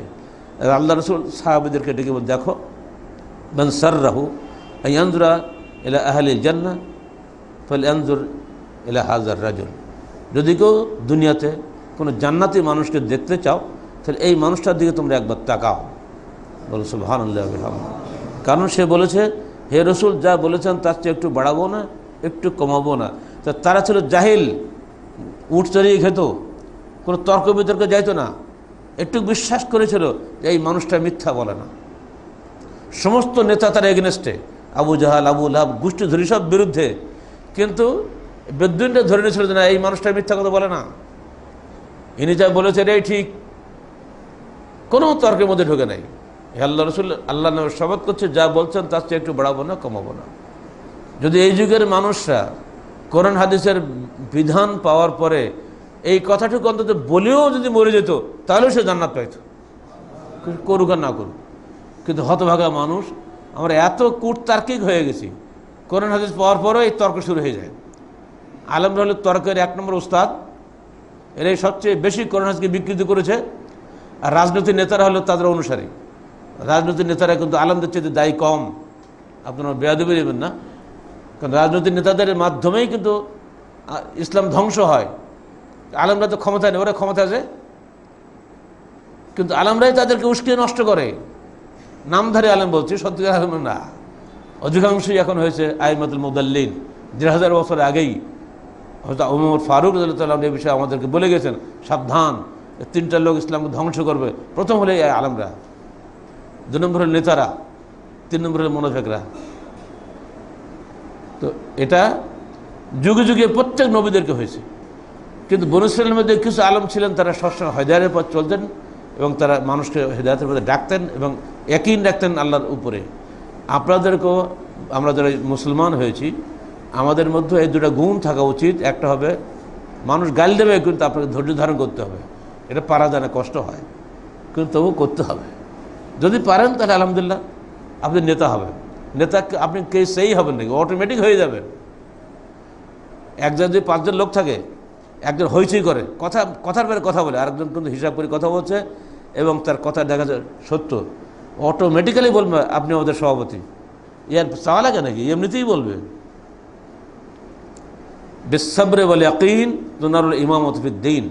আল্লাহ রসুল সাহাবিদেরকে ডেকে বল দেখো বন সার রাহু আইয়ানজুরা এলা আহলে জান্না ফলে আন্দুর এলা হাজার রাজন যদি কেউ দুনিয়াতে কোনো জান্নাতি মানুষকে দেখতে চাও তাহলে এই মানুষটার দিকে তোমরা একবার তাকাও বলে সুবাহানুল্লাহ কারণ সে বলেছে হে রসুল যা বলেছেন তার চেয়ে একটু বাড়াবো না একটু কমাবো না তা তারা ছিল জাহিল উঠ চড়িয়ে খেত কোনো তর্ক বিতর্কে যাইতো না একটু বিশ্বাস করেছিল যে এই মানুষটা মিথ্যা বলে না সমস্ত নেতা তার এগেনস্টে আবু জাহাল আবু লাভ গোষ্ঠী ধরি সব বিরুদ্ধে কিন্তু বেদুইনটা ধরে নিয়েছিল যে না এই মানুষটা মিথ্যা কথা বলে না ইনি যা বলেছে এটাই ঠিক কোনো তর্কের মধ্যে ঢুকে নাই আল্লাহ রসুল আল্লাহ নবীর শপথ করছে যা বলছেন তার চেয়ে একটু বাড়াবো না কমাবো না যদি এই যুগের মানুষরা করন হাদিসের বিধান পাওয়ার পরে এই কথাটুকু অন্তত বলেও যদি মরে যেত তাহলেও সে জান্নাত পাইত করুক আর না করুক কিন্তু হতভাগা মানুষ আমরা এত কূটতার্কিক হয়ে গেছি করন হাদিস পাওয়ার পরও এই তর্ক শুরু হয়ে যায় আলম রহল তর্কের এক নম্বর উস্তাদ এরাই সবচেয়ে বেশি কোরআন হাদিসকে বিকৃত করেছে আর রাজনৈতিক নেতারা হলো তাদের অনুসারী রাজনৈতিক নেতারা কিন্তু আলমদের চেয়ে দায়ী কম আপনারা বেয়াদবি নেবেন না কারণ রাজনৈতিক নেতাদের মাধ্যমেই কিন্তু ইসলাম ধ্বংস হয় আলমরা তো ক্ষমতা নেই ওরা ক্ষমতা আছে কিন্তু আলমরাই তাদেরকে উস্কিয়ে নষ্ট করে নামধারী আলম বলছি সত্যিকার আলম না অধিকাংশই এখন হয়েছে আইমাতুল মুদাল্লিন দেড় হাজার বছর আগেই হয়তো ওমর ফারুক তাল্লাম এই বিষয়ে আমাদেরকে বলে গেছেন সাবধান তিনটা লোক ইসলামকে ধ্বংস করবে প্রথম হলে আলমরা দু নম্বরের নেতারা তিন নম্বরের মনোভেকরা তো এটা যুগে যুগে প্রত্যেক নবীদেরকে হয়েছে কিন্তু বনুসলের মধ্যে কিছু আলম ছিলেন তারা সবসময় হেদায়ের পথ চলতেন এবং তারা মানুষকে হেদায়তের পথে ডাকতেন এবং একই ডাকতেন আল্লাহর উপরে আপনাদেরকেও আমরা যারা মুসলমান হয়েছি আমাদের মধ্যে এই দুটা গুণ থাকা উচিত একটা হবে মানুষ গাল দেবে কিন্তু আপনাকে ধৈর্য ধারণ করতে হবে এটা পারা যায় না কষ্ট হয় কিন্তু তবু করতে হবে যদি পারেন তাহলে আলহামদুলিল্লাহ আপনি নেতা হবেন নেতা আপনি কে সেই হবেন নাকি অটোমেটিক হয়ে যাবেন একজন যদি পাঁচজন লোক থাকে একজন হইচই করে কথা কথার পরে কথা বলে আরেকজন কিন্তু হিসাব করে কথা বলছে এবং তার কথা দেখা যায় সত্য অটোমেটিক্যালি বলবে আপনি আমাদের সভাপতি ইয়ার চাওয়া লাগে নাকি এমনিতেই বলবে বিশ্বাবরে বলে আকিন তোনারুল ইমামত দিন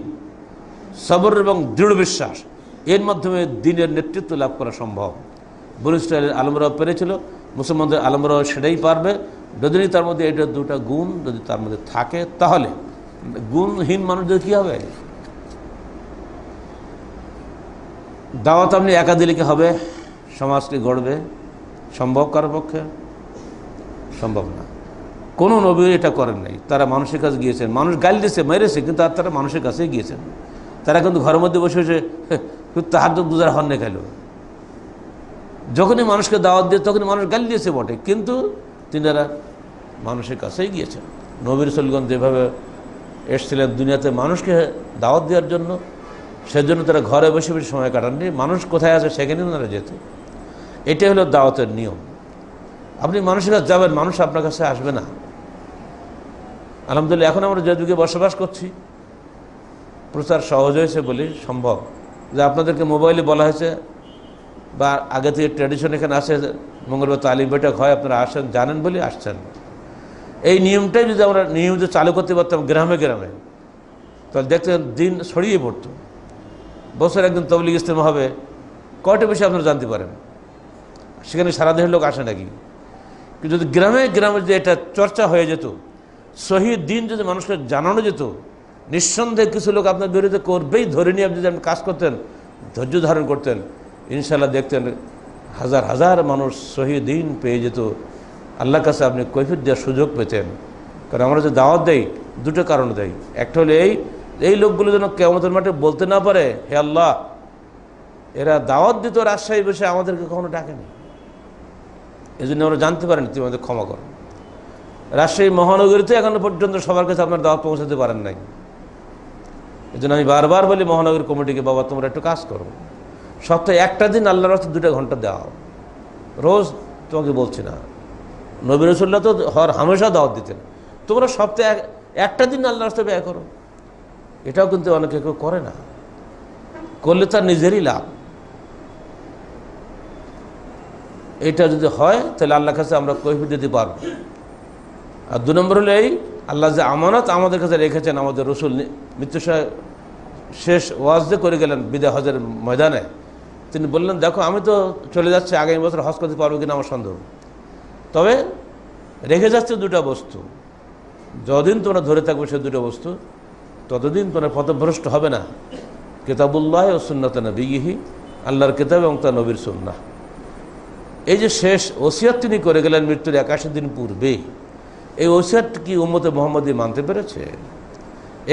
সবর এবং দৃঢ় বিশ্বাস এর মাধ্যমে দিনের নেতৃত্ব লাভ করা সম্ভব বনু আলমরাও পেরেছিল মুসলমানদের আলমরাও সেটাই পারবে যদি তার মধ্যে এটা দুটা গুণ যদি তার মধ্যে থাকে তাহলে গুণহীন মানুষদের কী হবে দাওয়াত আপনি একা দিলে কি হবে সমাজটি গড়বে সম্ভব কারো পক্ষে সম্ভব না কোনো নবী এটা করেন নাই তারা মানুষের কাছে গিয়েছেন মানুষ গাল দিয়েছে মেরেছে কিন্তু তারা মানুষের কাছে গিয়েছেন তারা কিন্তু ঘরের মধ্যে বসে বসে কিন্তু তাহার গুজার হর্নে খেল যখনই মানুষকে দাওয়াত দিয়ে তখনই মানুষ গাল দিয়েছে বটে কিন্তু তিনারা মানুষের কাছেই গিয়েছেন নবীর সলগঞ্জ যেভাবে এসছিলেন দুনিয়াতে মানুষকে দাওয়াত দেওয়ার জন্য সেজন্য তারা ঘরে বসে বসে সময় কাটাননি মানুষ কোথায় আছে সেখানেও তারা যেতে এটাই হলো দাওয়াতের নিয়ম আপনি মানুষের কাছে যাবেন মানুষ আপনার কাছে আসবে না আলহামদুলিল্লাহ এখন আমরা যে যুগে বসবাস করছি প্রচার সহজ হয়েছে বলে সম্ভব যে আপনাদেরকে মোবাইলে বলা হয়েছে বা আগে থেকে ট্র্যাডিশন এখানে আসে মঙ্গলবার তালিম বৈঠক হয় আপনারা আসেন জানেন বলে আসছেন এই নিয়মটাই যদি আমরা নিয়মিত চালু করতে পারতাম গ্রামে গ্রামে তাহলে দেখতেন দিন ছড়িয়ে পড়তো বছর একদিন তবলিগ ইস্তেমা হবে কয়টা বিষয় আপনারা জানতে পারেন সেখানে সারা দেশের লোক আসে নাকি কিন্তু যদি গ্রামে গ্রামে যদি এটা চর্চা হয়ে যেত সহি দিন যদি মানুষকে জানানো যেত নিঃসন্দেহে কিছু লোক আপনার বিরুদ্ধে করবেই ধরে নিয়ে আপনি যদি কাজ করতেন ধৈর্য ধারণ করতেন ইনশাল্লাহ দেখতেন হাজার হাজার মানুষ শহীদিন পেয়ে যেত আল্লাহর কাছে আপনি কৈফিত দেওয়ার সুযোগ পেতেন কারণ আমরা যে দাওয়াত দেই দুটো কারণ দেয় একটা হলো এই এই লোকগুলো যেন কেমতের মাঠে বলতে না পারে হে আল্লাহ এরা দাওয়াত দিত রাজশাহী বসে আমাদেরকে কখনো ডাকেনি এই জন্য আমরা জানতে পারেন তুমি আমাদের ক্ষমা করো রাজশাহী মহানগরীতে এখনো পর্যন্ত সবার কাছে আপনার দাওয়াত পৌঁছাতে পারেন নাই এই আমি বারবার বলি মহানগর কমিটিকে বাবা তোমরা একটু কাজ করো সপ্তাহে একটা দিন আল্লাহর হস্তে দুটো ঘন্টা দেওয়া রোজ তোমাকে বলছি না নবী রসুল্লাহ তো হর হামেশা দাওয়াত দিতেন তোমরা সপ্তাহে একটা দিন আল্লাহর হস্তে ব্যয় করো এটাও কিন্তু অনেকে কেউ করে না করলে তার নিজেরই লাভ এটা যদি হয় তাহলে আল্লাহ কাছে আমরা কৈফি দিতে পারব আর দু নম্বর হলো এই আল্লাহ যে আমানত আমাদের কাছে রেখেছেন আমাদের রসুল মৃত্যুসহ শেষ ওয়াজ করে গেলেন বিদা হজের ময়দানে তিনি বললেন দেখো আমি তো চলে যাচ্ছি আগামী বছর হজ করতে পারবো কিনা আমার সন্দেহ তবে রেখে যাচ্ছে দুটা বস্তু যদিন তোমরা ধরে থাকবে সে দুটো বস্তু ততদিন তোমরা পথভ্রষ্ট হবে না কেতাবুল্লাহ ও সুন্নত বিগিহি আল্লাহর কেতাব এবং তা নবীর সুন্না এই যে শেষ ওসিয়াত তিনি করে গেলেন মৃত্যুর একাশি দিন পূর্বে এই ওসিয়াত কি উম্মতে মোহাম্মদ মানতে পেরেছে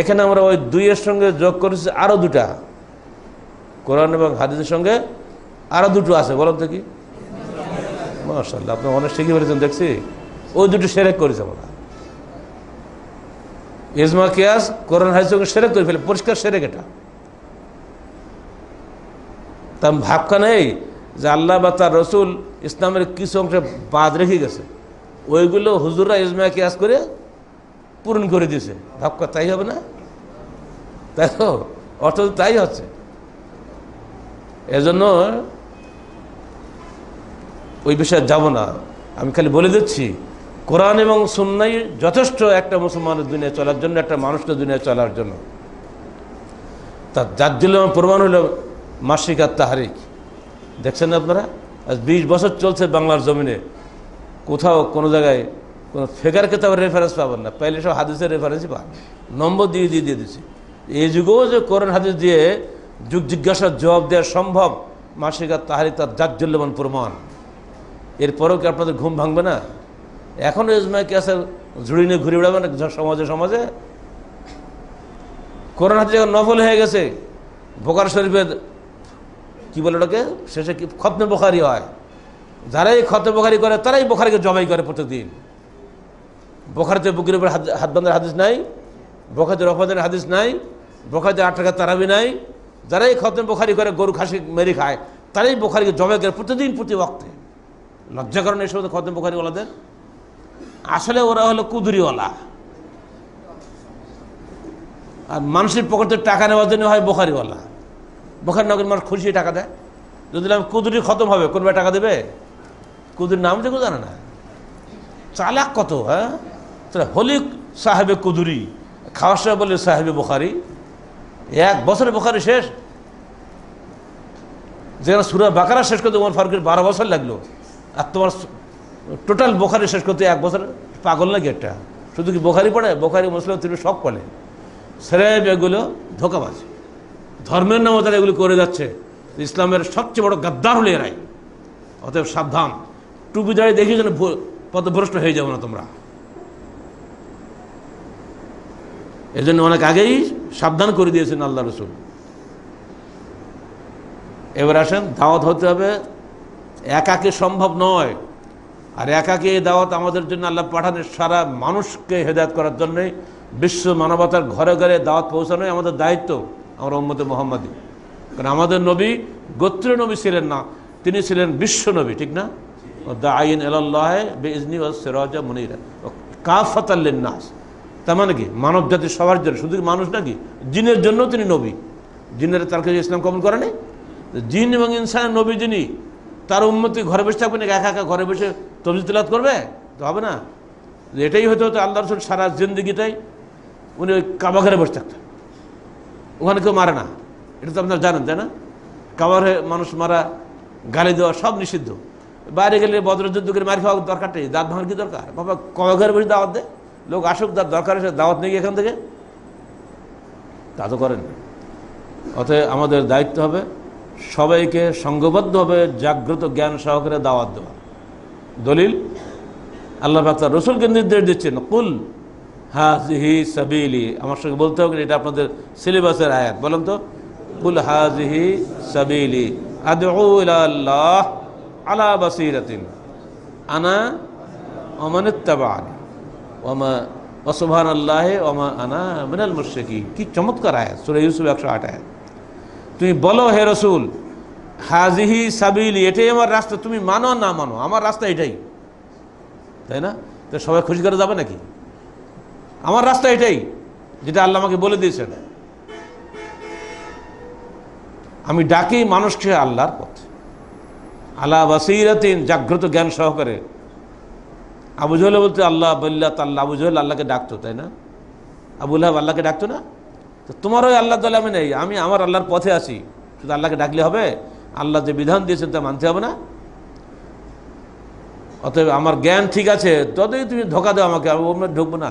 এখানে আমরা ওই দুইয়ের সঙ্গে যোগ করেছি আরও দুটা কোরআন এবং হাদিসের সঙ্গে আরও দুটো আছে বলেন তো কি মার্শাল্লাহ আপনি অনেক শিখে ফেলেছেন দেখছি ওই দুটো সেরেক করেছে আমরা ইজমা কেয়াস কোরআন হাদিসের সঙ্গে সেরেক করে ফেলে পরিষ্কার সেরেক এটা তার নেই যে আল্লাহ বা তার রসুল ইসলামের কিছু অংশে বাদ রেখে গেছে ওইগুলো হুজুররা ইজমা কেয়াস করে পূরণ করে দিয়েছে ভাবকা তাই হবে না তাই অর্থ তাই হচ্ছে এজন্য ওই বিষয়ে যাব না আমি খালি বলে দিচ্ছি কোরআন এবং সুন্নাই যথেষ্ট একটা মুসলমানের দুনিয়া চলার জন্য একটা মানুষের দুনিয়া চলার জন্য তার যার দিল প্রমাণ হলো মাসিক আর তাহারিক দেখছেন আপনারা আজ বিশ বছর চলছে বাংলার জমিনে কোথাও কোনো জায়গায় কোনো ফেকার কেতাব রেফারেন্স পাবেন না পাইলে সব হাদিসের রেফারেন্সই পান নম্বর দিয়ে দিয়ে দিয়ে দিচ্ছি এই যুগেও যে করোন হাদিস দিয়ে যুগ জিজ্ঞাসার জবাব দেওয়া সম্ভব আর তাহারি তার জাজ্জল্যমান প্রমাণ এরপরেও কি আপনাদের ঘুম ভাঙবে না এখনও কি কেসের ঝুড়ি নিয়ে ঘুরে বেড়াবেন সমাজে সমাজে করোনা হাদিস এখন নফল হয়ে গেছে বোকার শরীফের কী বলে ওটাকে শেষে কি খতনে বোখারি হয় যারাই খত বোখারি করে তারাই বোখারিকে জবাই করে প্রত্যেকদিন বোখারিতে বুকির উপর হাত বান্ধার হাদিস নাই বোখারিতে রফাদের হাদিস নাই বোখারিতে আট টাকা তারাবি নাই যারাই খত বোখারি করে গরু খাসি মেরে খায় তারাই বোখারিকে জবাই করে প্রতিদিন প্রতি বক্তে লজ্জা কারণ এসব খত বোখারিওয়ালাদের আসলে ওরা হলো কুদুরিওয়ালা আর মানুষের পকেটে টাকা নেওয়ার জন্য হয় বোখারিওয়ালা বোখারি নগর মানুষ খুশি টাকা দেয় যদি আমি কুদুরি খতম হবে কোনবার টাকা দেবে কুদুরির নাম যেগুলো জানে না চালাক কত হ্যাঁ হলি সাহেবে কুদুরি খাওয়ার সাহেব বলে সাহেবে বোখারি এক বছরে বোখারি শেষ যেখানে সুরা বাকারা শেষ করতে তোমার ফারুকের বারো বছর লাগলো আর তোমার টোটাল বোখারি শেষ করতে এক বছর পাগল নাকি একটা শুধু কি বোখারি পড়ে বোখারি মুসলিম তিনি সব পড়ে সেরেব এগুলো ধোকাবাজ ধর্মের নামে তারা এগুলো করে যাচ্ছে ইসলামের সবচেয়ে বড় গাদ্দার হলে এরাই অতএব সাবধান টুপি দাঁড়িয়ে দেখে যেন পথভ্রষ্ট হয়ে যাবো না তোমরা জন্য অনেক আগেই সাবধান করে দিয়েছেন আল্লাহ রসুল এবার আসেন দাওয়াত হতে হবে একাকে সম্ভব নয় আর একাকে এই দাওয়াত আমাদের জন্য আল্লাহ পাঠানের সারা মানুষকে হেদায়ত করার জন্যে বিশ্ব মানবতার ঘরে ঘরে দাওয়াত পৌঁছানোই আমাদের দায়িত্ব আমরা উম্মতে মোহাম্মদী কারণ আমাদের নবী গোত্রীয় নবী ছিলেন না তিনি ছিলেন বিশ্ব নবী ঠিক না দাইন দায়ন আল্লাহ বেজনি ও সেরাজা মনিরা ও কাফাতাল্লেন নাস তার মানে কি মানব জাতির সবার জন্য শুধু মানুষ নাকি জিনের জন্য তিনি নবী জিনের তার কাছে ইসলাম কবল করেনি জিন এবং ইনসানের নবী যিনি তার উন্মতি ঘরে বসে থাকবে না একা একা ঘরে বসে তবজি তিলাত করবে তো হবে না এটাই হতে হতো আল্লাহ রসুল সারা জিন্দিগিটাই উনি ওই কাবা ঘরে বসে থাকতেন ওখানে কেউ মারে না এটা তো আপনারা জানেন তাই না কাবার মানুষ মারা গালি দেওয়া সব নিষিদ্ধ বাইরে গেলে বদ্রযুদ্ধকের মারি খাওয়া দরকার নেই দাঁত ভাঙার কি দরকার বাবা কবে ঘরে বসে দাওয়াত দে লোক আসুক তার দরকার এসে দাওয়াত নেই এখান থেকে তা তো করেন অতএব আমাদের দায়িত্ব হবে সবাইকে সঙ্গবদ্ধভাবে জাগ্রত জ্ঞান সহকারে দাওয়াত দেওয়া দলিল আল্লাহ ফাক্তার রসুলকে নির্দেশ দিচ্ছেন কুল হাজিহি সাবিলি আমার সঙ্গে বলতে হবে এটা আপনাদের সিলেবাসের আয়াত বলেন তো কুল হাজিহি সাবিলি আদ আল্লাহ আলা বাসিরাতিন আনা অমানিত্তাবানি ওমা ওসুভান আল্লাহ ওমা আনা মিনাল মুর্শিকি কি চমৎকার আয়াত সুরে ইউসুফ একশো আট আয়াত তুমি বলো হে রসুল হাজিহি সাবিলি এটাই আমার রাস্তা তুমি মানো না মানো আমার রাস্তা এটাই তাই না তো সবাই খুশি করে যাবে নাকি আমার রাস্তা এটাই যেটা আল্লাহ আমাকে বলে দিয়েছেন আমি ডাকি মানুষকে আল্লাহর পথে আলা বাসিরাতিন জাগ্রত জ্ঞান সহকারে আবু জহল বলতে আল্লাহ বল্লা আল্লাহ আবু জহল আল্লাহকে ডাকতো তাই না হাব আল্লাহকে ডাকতো না তো তোমার ওই আল্লাহ দলে আমি নেই আমি আমার আল্লাহর পথে আসি শুধু আল্লাহকে ডাকলে হবে আল্লাহ যে বিধান দিয়েছেন তা মানতে হবে না অতএব আমার জ্ঞান ঠিক আছে ততই তুমি ধোকা দাও আমাকে আমি ওমরা ঢুকবো না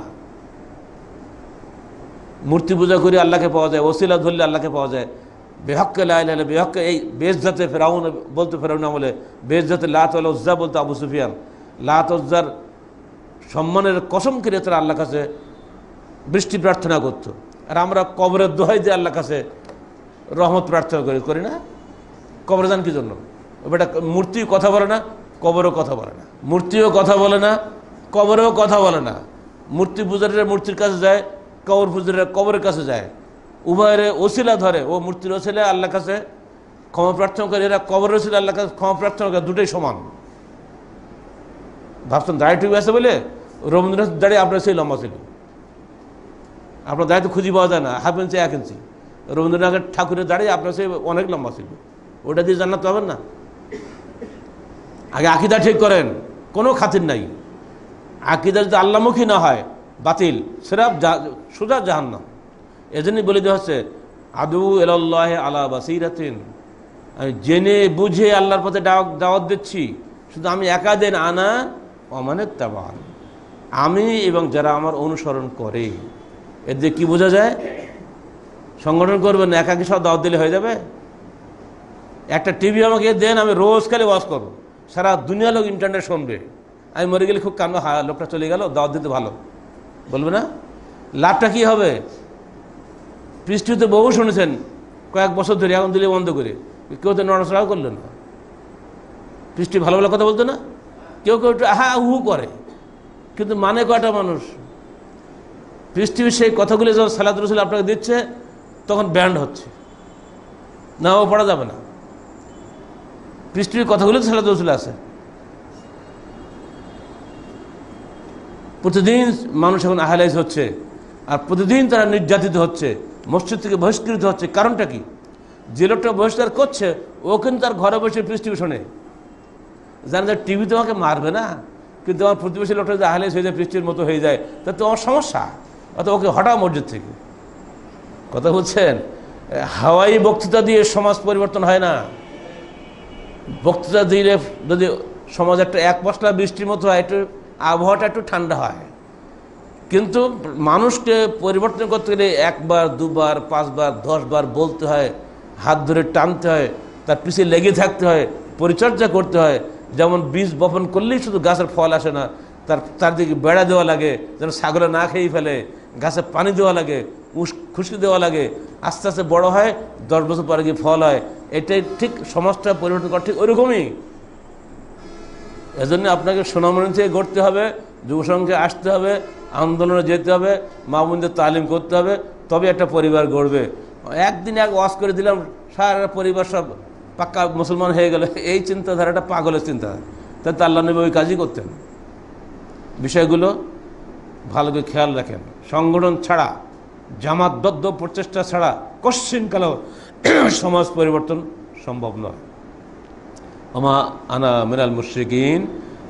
মূর্তি পূজা করি আল্লাহকে পাওয়া যায় ওসিলা ধরলে আল্লাহকে পাওয়া যায় বেহক্কে লাইলে বেহক্কে এই বেজাতে ফেরাউন বলতে ফেরাউন আমলে বেজাতে লাত উজ্জা বলতো আবু সুফিয়ান লাত উজ্জার সম্মানের কসম কিনে তারা আল্লাহ কাছে বৃষ্টি প্রার্থনা করত আর আমরা কবরের দোহাই দিয়ে আল্লাহ কাছে রহমত প্রার্থনা করি করি না কবর যান কি জন্য বেটা মূর্তিও কথা বলে না কবরও কথা বলে না মূর্তিও কথা বলে না কবরেও কথা বলে না মূর্তি পূজারীরা মূর্তির কাছে যায় কবর পূজারীরা কবরের কাছে যায় উভয়ের ওসিলা ধরে ও মূর্তির ওসিলা আল্লাহ কাছে ক্ষমা প্রার্থনা করে এরা কবর ওসিলা আল্লাহ কাছে ক্ষমা প্রার্থনা করে দুটোই সমান ভাবছেন দাঁড়িয়ে ঠিক আছে বলে রবীন্দ্রনাথ দাঁড়িয়ে আপনার সেই লম্বা ছিল আপনার দায়িত্ব খুঁজে পাওয়া যায় না হাফ ইঞ্চি এক ইঞ্চি রবীন্দ্রনাথের ঠাকুরের দাঁড়িয়ে আপনার সেই অনেক লম্বা ছিল ওটা দিয়ে জানাতে হবে না আগে আকিদা ঠিক করেন কোনো খাতির নাই আকিদা যদি আল্লামুখী না হয় বাতিল সেরা সোজা জাহান্নাম এজন্যই বলে দেওয়া হচ্ছে আদু এলাল্লাহ আলা বাসিরাতিন আমি জেনে বুঝে আল্লাহর পথে দাওয়াত দিচ্ছি শুধু আমি একা দেন আনা অমানের তাবান আমি এবং যারা আমার অনুসরণ করে এর দিয়ে কী বোঝা যায় সংগঠন করবেন একা কি সব দাওয়াত দিলে হয়ে যাবে একটা টিভি আমাকে দেন আমি রোজ খালি ওয়াশ করবো সারা দুনিয়া লোক ইন্টারনেট শুনবে আমি মরে গেলে খুব কান্না হা লোকটা চলে গেল দাওয়াত দিতে ভালো বলবে না লাভটা কি হবে পৃষ্ঠিতে বহু শুনেছেন কয়েক বছর ধরে এখন দিলে বন্ধ করে কেউ তো নড়াচড়াও করলেন না পৃষ্ঠি ভালো ভালো কথা বলতো না কেউ কেউ একটু আহা হু করে কিন্তু মানে কয়টা মানুষ পৃষ্ঠিবীর সেই কথাগুলি যখন সালাদ রসুল আপনাকে দিচ্ছে তখন ব্যান্ড হচ্ছে না ও পড়া যাবে না পৃষ্ঠির কথাগুলি তো সালাদ রসুল আছে প্রতিদিন মানুষ এখন আহালাইজ হচ্ছে আর প্রতিদিন তারা নির্যাতিত হচ্ছে মসজিদ থেকে বহিষ্কৃত হচ্ছে কারণটা কি যে লোকটা বহিষ্কার করছে ও কিন্তু তার ঘরে বসে পৃষ্ঠ শোনে জানে যে টিভি তোমাকে মারবে না কিন্তু আমার প্রতিবেশী লোকটা যা হালে সে যায় মতো হয়ে যায় তা তোমার সমস্যা অত ওকে হঠাৎ মসজিদ থেকে কথা বলছেন হাওয়াই বক্তৃতা দিয়ে সমাজ পরিবর্তন হয় না বক্তৃতা দিলে যদি সমাজ একটা এক পশলা বৃষ্টির মতো হয় একটু আবহাওয়াটা একটু ঠান্ডা হয় কিন্তু মানুষকে পরিবর্তন করতে গেলে একবার দুবার পাঁচবার দশবার বলতে হয় হাত ধরে টানতে হয় তার পিছিয়ে লেগে থাকতে হয় পরিচর্যা করতে হয় যেমন বীজ বপন করলেই শুধু গাছের ফল আসে না তার চারদিকে বেড়া দেওয়া লাগে যেন সাগরে না খেয়ে ফেলে গাছে পানি দেওয়া লাগে উস খুশি দেওয়া লাগে আস্তে আস্তে বড় হয় দশ বছর পরে গিয়ে ফল হয় এটাই ঠিক সমাজটা পরিবর্তন করা ঠিক ওইরকমই এজন্য আপনাকে সোনামণি থেকে গড়তে হবে যুবসংঘে আসতে হবে আন্দোলনে যেতে হবে মা বোনদের তালিম করতে হবে তবে একটা পরিবার গড়বে একদিন এক ওয়াশ করে দিলাম সারা পরিবার সব পাক্কা মুসলমান হয়ে গেল এই চিন্তাধারাটা পাগলের চিন্তাধারা তো আল্লাহ নবী ওই কাজই করতেন বিষয়গুলো ভালো করে খেয়াল রাখেন সংগঠন ছাড়া জামাতবদ্ধ প্রচেষ্টা ছাড়া কশৃঙ্খলা সমাজ পরিবর্তন সম্ভব নয় আমা আনা মিনাল মুশ্রিকিন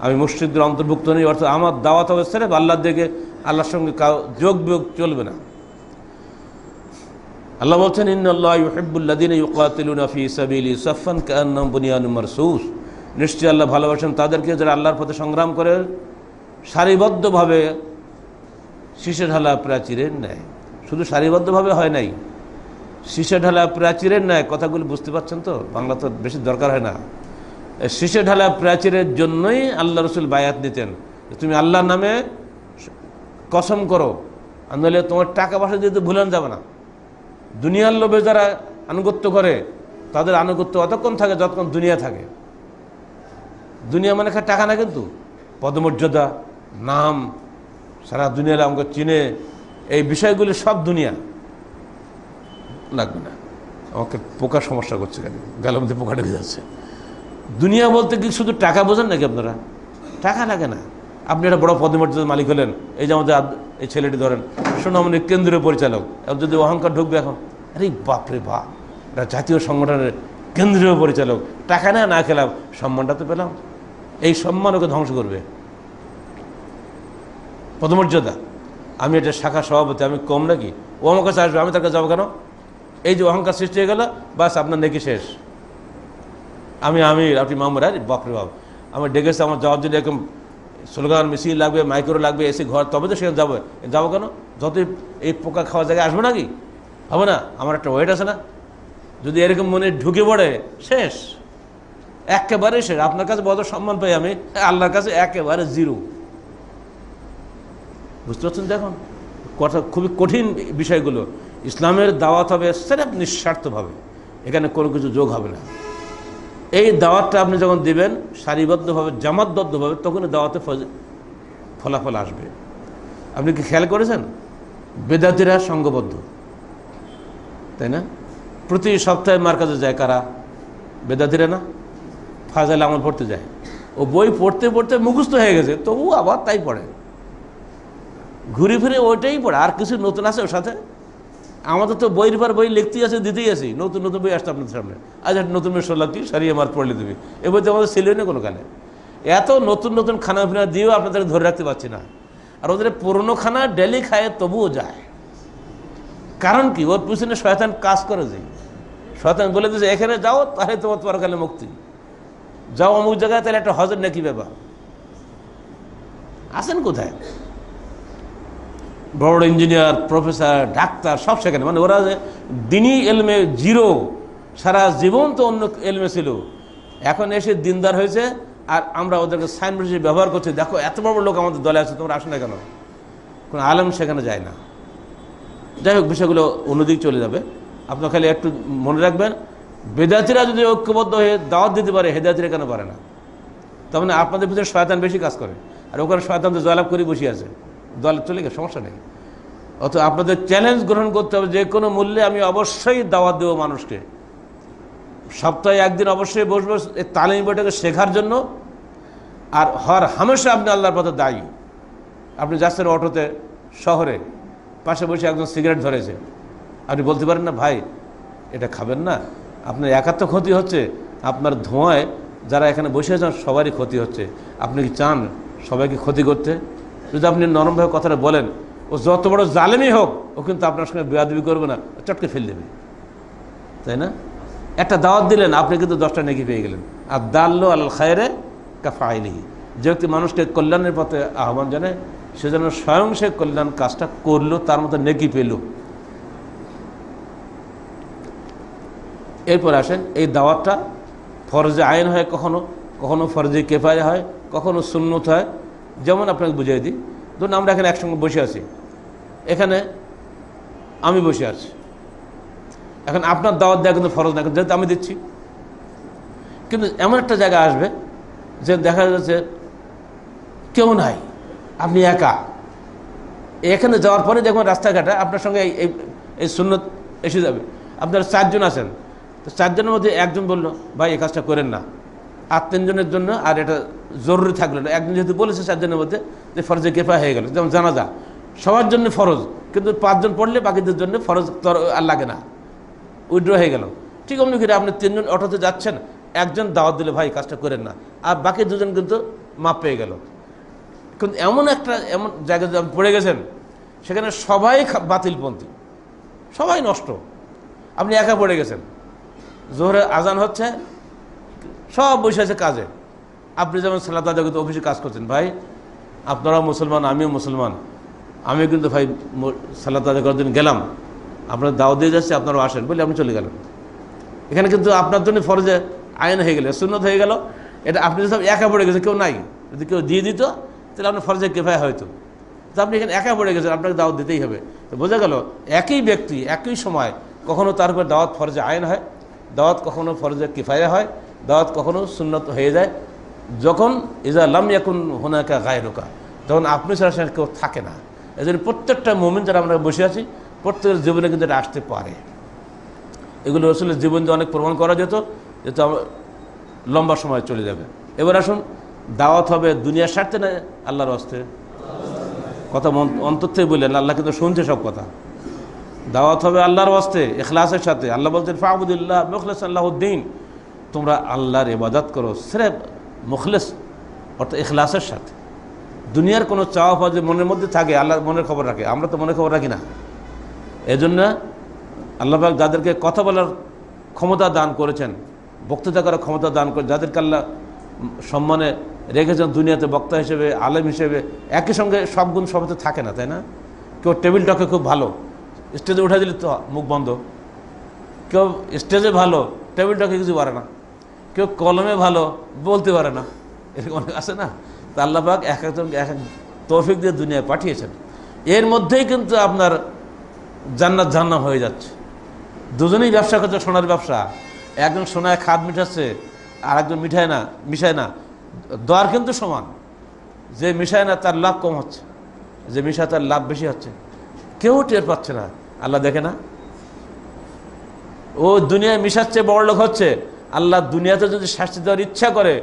আমি মুর্শিদদের অন্তর্ভুক্ত নেই অর্থাৎ আমার দাওয়াত হবে সেরে আল্লাহ দেখে আল্লাহর সঙ্গে কাউ যোগ বিয়োগ চলবে না আল্লাহ বলছেন ইন্নআল্লাহিবুল্লাদিনুনাফিসাবিলিসাফানকান্নবুনিয়ানুমারসুস নিশ্চয় আল্লাহ ভালোবাসেন তাদেরকে যারা আল্লাহর পথে সংগ্রাম করে সারিবদ্ধভাবে শীষে ঢালা প্রাচীরের ন্যায় শুধু সারিবদ্ধভাবে হয় নাই শীষে ঢালা প্রাচীরের ন্যায় কথাগুলি বুঝতে পারছেন তো বাংলা তো বেশি দরকার হয় না শীষে ঢালা প্রাচীরের জন্যই আল্লাহ রসুল বায়াত দিতেন তুমি আল্লাহর নামে কসম করো নাহলে তোমার টাকা পয়সা দিতে ভুলান যাবে না দুনিয়ার লোভে যারা আনুগত্য করে তাদের আনুগত্য অতক্ষণ থাকে যতক্ষণ দুনিয়া থাকে দুনিয়া মানে টাকা না কিন্তু পদমর্যাদা নাম সারা দুনিয়ার আমাকে চিনে এই বিষয়গুলি সব দুনিয়া লাগবে না আমাকে পোকা সমস্যা করছে কেন মধ্যে পোকা ঢুকে যাচ্ছে দুনিয়া বলতে কি শুধু টাকা বোঝেন নাকি আপনারা টাকা লাগে না আপনি একটা বড় পদমর্যাদার মালিক হলেন এই যে আমাদের এই ছেলেটি ধরেন সোনামনি কেন্দ্রীয় পরিচালক এখন যদি অহংকার ঢুকবে এখন আরে বাপরে বা এটা জাতীয় সংগঠনের কেন্দ্রীয় পরিচালক টাকা না না খেলাম সম্মানটা তো পেলাম এই সম্মান ওকে ধ্বংস করবে পদমর্যাদা আমি এটা শাখা সভাপতি আমি কম নাকি ও আমার কাছে আসবে আমি তার কাছে যাবো কেন এই যে অহংকার সৃষ্টি হয়ে গেল বাস আপনার নাকি শেষ আমি আমির আপনি মামুর আরে বাপরে বাপ আমার ডেকেছে আমার যাওয়ার জন্য এরকম স্লোগান মেশিন লাগবে মাইক্রো লাগবে এসে ঘর তবে তো সেখানে যাবো যাবো কেন যতই এই পোকা খাওয়া জায়গায় আসবো নাকি হবে না আমার একটা ওয়েট আছে না যদি এরকম মনে ঢুকে পড়ে শেষ একেবারে শেষ আপনার কাছে বড় সম্মান পাই আমি আল্লাহর কাছে একেবারে জিরো বুঝতে পারছেন দেখুন কথা খুবই কঠিন বিষয়গুলো ইসলামের দাওয়াত হবে সেরেপ নিঃস্বার্থভাবে এখানে কোনো কিছু যোগ হবে না এই দাওয়াতটা আপনি যখন দিবেন সারিবদ্ধভাবে জামাতবদ্ধভাবে তখন দাওয়াতে ফলাফল আসবে আপনি কি খেয়াল করেছেন বেদাতিরা সঙ্গবদ্ধ তাই না প্রতি সপ্তাহে মার কাছে যায় কারা বেদাতিরা না ফাজাল আমল পড়তে যায় ও বই পড়তে পড়তে মুখস্থ হয়ে গেছে তবু আবার তাই পড়ে ঘুরে ফিরে ওইটাই পড়ে আর কিছু নতুন আছে ওর সাথে আমাদের তো বইয়ের পর বই লিখতেই আছে দিতেই আছি নতুন নতুন বই আসছে আপনাদের সামনে আজ একটা নতুন বই সরলাম কি সারিয়ে মার পড়লে দেবে এ বইতে আমাদের ছিল না কোনো কালে এত নতুন নতুন খানা পিনা দিয়েও আপনাদের ধরে রাখতে পারছি না আর ওদের পুরনো খানা ডেলি খায় তবুও যায় কারণ কি ওর পিছনে শয়তান কাজ করে যে শয়তান বলে দিয়েছে এখানে যাও তাহলে তোমার কালে মুক্তি যাও অমুক জায়গায় তাহলে একটা হজর নাকি ব্যাপার আসেন কোথায় বড় ইঞ্জিনিয়ার প্রফেসর ডাক্তার সব সেখানে মানে ওরা যে দিনই এলমে জিরো সারা জীবন তো অন্য এলমে ছিল এখন এসে দিনদার হয়েছে আর আমরা ওদেরকে সাইনবোর্ড ব্যবহার করছি দেখো এত বড় লোক আমাদের দলে আছে তোমরা আসো না কেন কোনো আলম সেখানে যায় না যাই হোক বিষয়গুলো অন্যদিকে চলে যাবে আপনার খালি একটু মনে রাখবেন বেদাতিরা যদি ঐক্যবদ্ধ হয়ে দাওয়াত দিতে পারে হেদায়তিরা কেন পারে না তার মানে আপনাদের ভিতরে শয়তান বেশি কাজ করে আর ওখানে শয়তান তো জয়লাভ করে বসে আছে দলে চলে গেছে সমস্যা নেই অথবা আপনাদের চ্যালেঞ্জ গ্রহণ করতে হবে যে কোনো মূল্যে আমি অবশ্যই দাওয়াত দেবো মানুষকে সপ্তাহে একদিন অবশ্যই বসবো তালিম বইটাকে শেখার জন্য আর হর হামেশা আপনি আল্লাহর পথে দায়ী আপনি যাচ্ছেন অটোতে শহরে পাশে বসে একজন সিগারেট ধরেছে আপনি বলতে পারেন না ভাই এটা খাবেন না আপনার একাত্ম ক্ষতি হচ্ছে আপনার ধোঁয়ায় যারা এখানে বসে আছেন সবারই ক্ষতি হচ্ছে আপনি কি চান সবাইকে ক্ষতি করতে যদি আপনি নরমভাবে কথাটা বলেন ও যত বড় জালেমি হোক ও কিন্তু আপনার সঙ্গে বেয়াদবি করবে না চটকে ফেল দেবে তাই না একটা দাওয়াত দিলেন আপনি কিন্তু দশটা নেকি পেয়ে গেলেন আর দাল্ল আল খায়রে কাফাইলিহি যে ব্যক্তি মানুষকে কল্যাণের পথে আহ্বান জানে সে যেন স্বয়ং সে কল্যাণ কাজটা করলো তার মতো নেকি পেল এরপর আসেন এই দাওয়াতটা ফরজে আইন হয় কখনো কখনো ফরজে কেফায় হয় কখনো সুন্নত হয় যেমন আপনাকে বুঝিয়ে দিই ধরুন আমরা এখানে একসঙ্গে বসে আছি এখানে আমি বসে আছি এখন আপনার দাওয়াত দেওয়া কিন্তু ফরজ না যেহেতু আমি দিচ্ছি কিন্তু এমন একটা জায়গা আসবে যে দেখা যাচ্ছে কেউ নাই আপনি একা এখানে যাওয়ার পরে দেখবেন রাস্তাঘাটে আপনার সঙ্গে এই এই সুন্নত এসে যাবে আপনারা চারজন আছেন তো চারজনের মধ্যে একজন বলল ভাই এই কাজটা করেন না আর তিনজনের জন্য আর এটা জরুরি থাকলো না একজন যেহেতু বলেছে চারজনের মধ্যে যে ফরজে কেফা হয়ে গেল যেমন জানাজা সবার জন্য ফরজ কিন্তু পাঁচজন পড়লে বাকিদের জন্য ফরজ আর লাগে না উইড্র হয়ে গেল ঠিক অমনি করে আপনি তিনজন অটোতে যাচ্ছেন একজন দাওয়াত দিলে ভাই কাজটা করেন না আর বাকি দুজন কিন্তু মাপ পেয়ে গেল কিন্তু এমন একটা এমন জায়গায় পড়ে গেছেন সেখানে সবাই বাতিলপন্থী সবাই নষ্ট আপনি একা পড়ে গেছেন জোহরে আজান হচ্ছে সব বসে আছে কাজে আপনি যেমন সালাদা আদায় অফিসে কাজ করছেন ভাই আপনারাও মুসলমান আমিও মুসলমান আমি কিন্তু ভাই সালাদা আদায় দিন গেলাম আপনার দাও দিয়ে যাচ্ছে আপনারাও আসেন বলে আপনি চলে গেলেন এখানে কিন্তু আপনার জন্য ফরজে আইন হয়ে গেলে সুন্নত হয়ে গেল এটা আপনি সব একা পড়ে গেছে কেউ নাই যদি কেউ দিয়ে দিত তাহলে আপনার ফরজে কেফায় হয়তো তো আপনি এখানে একা পড়ে গেছেন আপনাকে দাওয়াত দিতেই হবে তো বোঝা গেল একই ব্যক্তি একই সময় কখনো তার উপর দাওয়াত ফরজে আইন হয় দাওয়াত কখনো ফরজে কিফায়া হয় দাওয়াত কখনো সুন্নত হয়ে যায় যখন ইজা লাম ইয়াকুন হোনাকা রোকা তখন আপনি ছাড়া সেখানে কেউ থাকে না এই জন্য প্রত্যেকটা মোমেন্ট যারা আমরা বসে আছি প্রত্যেকের জীবনে কিন্তু এটা আসতে পারে এগুলো আসলে জীবন দিয়ে অনেক প্রমাণ করা যেত যেহেতু লম্বা সময় চলে যাবে এবার আসুন দাওয়াত হবে দুনিয়ার স্বার্থে না আল্লাহর অস্তে কথা অন্তর থেকে বললেন আল্লাহ কিন্তু শুনছে সব কথা দাওয়াত হবে আল্লাহর অস্তে এখলাসের সাথে আল্লাহ বলতেন ফাহবুদুল্লাহ মুখলাস আল্লাহ উদ্দিন তোমরা আল্লাহর ইবাদত করো সেরেফ মুখলেস অর্থাৎ এখলাসের সাথে দুনিয়ার কোনো চাওয়া পাওয়া যে মনের মধ্যে থাকে আল্লাহ মনের খবর রাখে আমরা তো মনের খবর রাখি না এজন্য আল্লাহবাক যাদেরকে কথা বলার ক্ষমতা দান করেছেন বক্তৃতা করার ক্ষমতা দান করে যাদেরকে আল্লাহ সম্মানে রেখেছেন দুনিয়াতে বক্তা হিসেবে আলেম হিসেবে একই সঙ্গে সব গুণ সবাই থাকে না তাই না কেউ টেবিল টকে খুব ভালো স্টেজে উঠে দিলে তো মুখ বন্ধ কেউ স্টেজে ভালো টেবিল টকে কিছু পারে না কেউ কলমে ভালো বলতে পারে না এরকম অনেক আছে না তা আল্লাপাক এক একজনকে এক এক তৌফিক দিয়ে দুনিয়ায় পাঠিয়েছেন এর মধ্যেই কিন্তু আপনার জান্নাত জান্নাম হয়ে যাচ্ছে দুজনেই ব্যবসা করছে সোনার ব্যবসা একজন সোনায় খাদ মিঠাচ্ছে আর একজন মিঠায় না মিশায় না দর কিন্তু সমান যে মিশায় না তার লাভ কম হচ্ছে যে মিশায় তার লাভ বেশি হচ্ছে কেউ টের পাচ্ছে না আল্লাহ দেখে না ও দুনিয়ায় মিশাচ্ছে বড় লোক হচ্ছে আল্লাহ দুনিয়াতে যদি শাস্তি দেওয়ার ইচ্ছা করে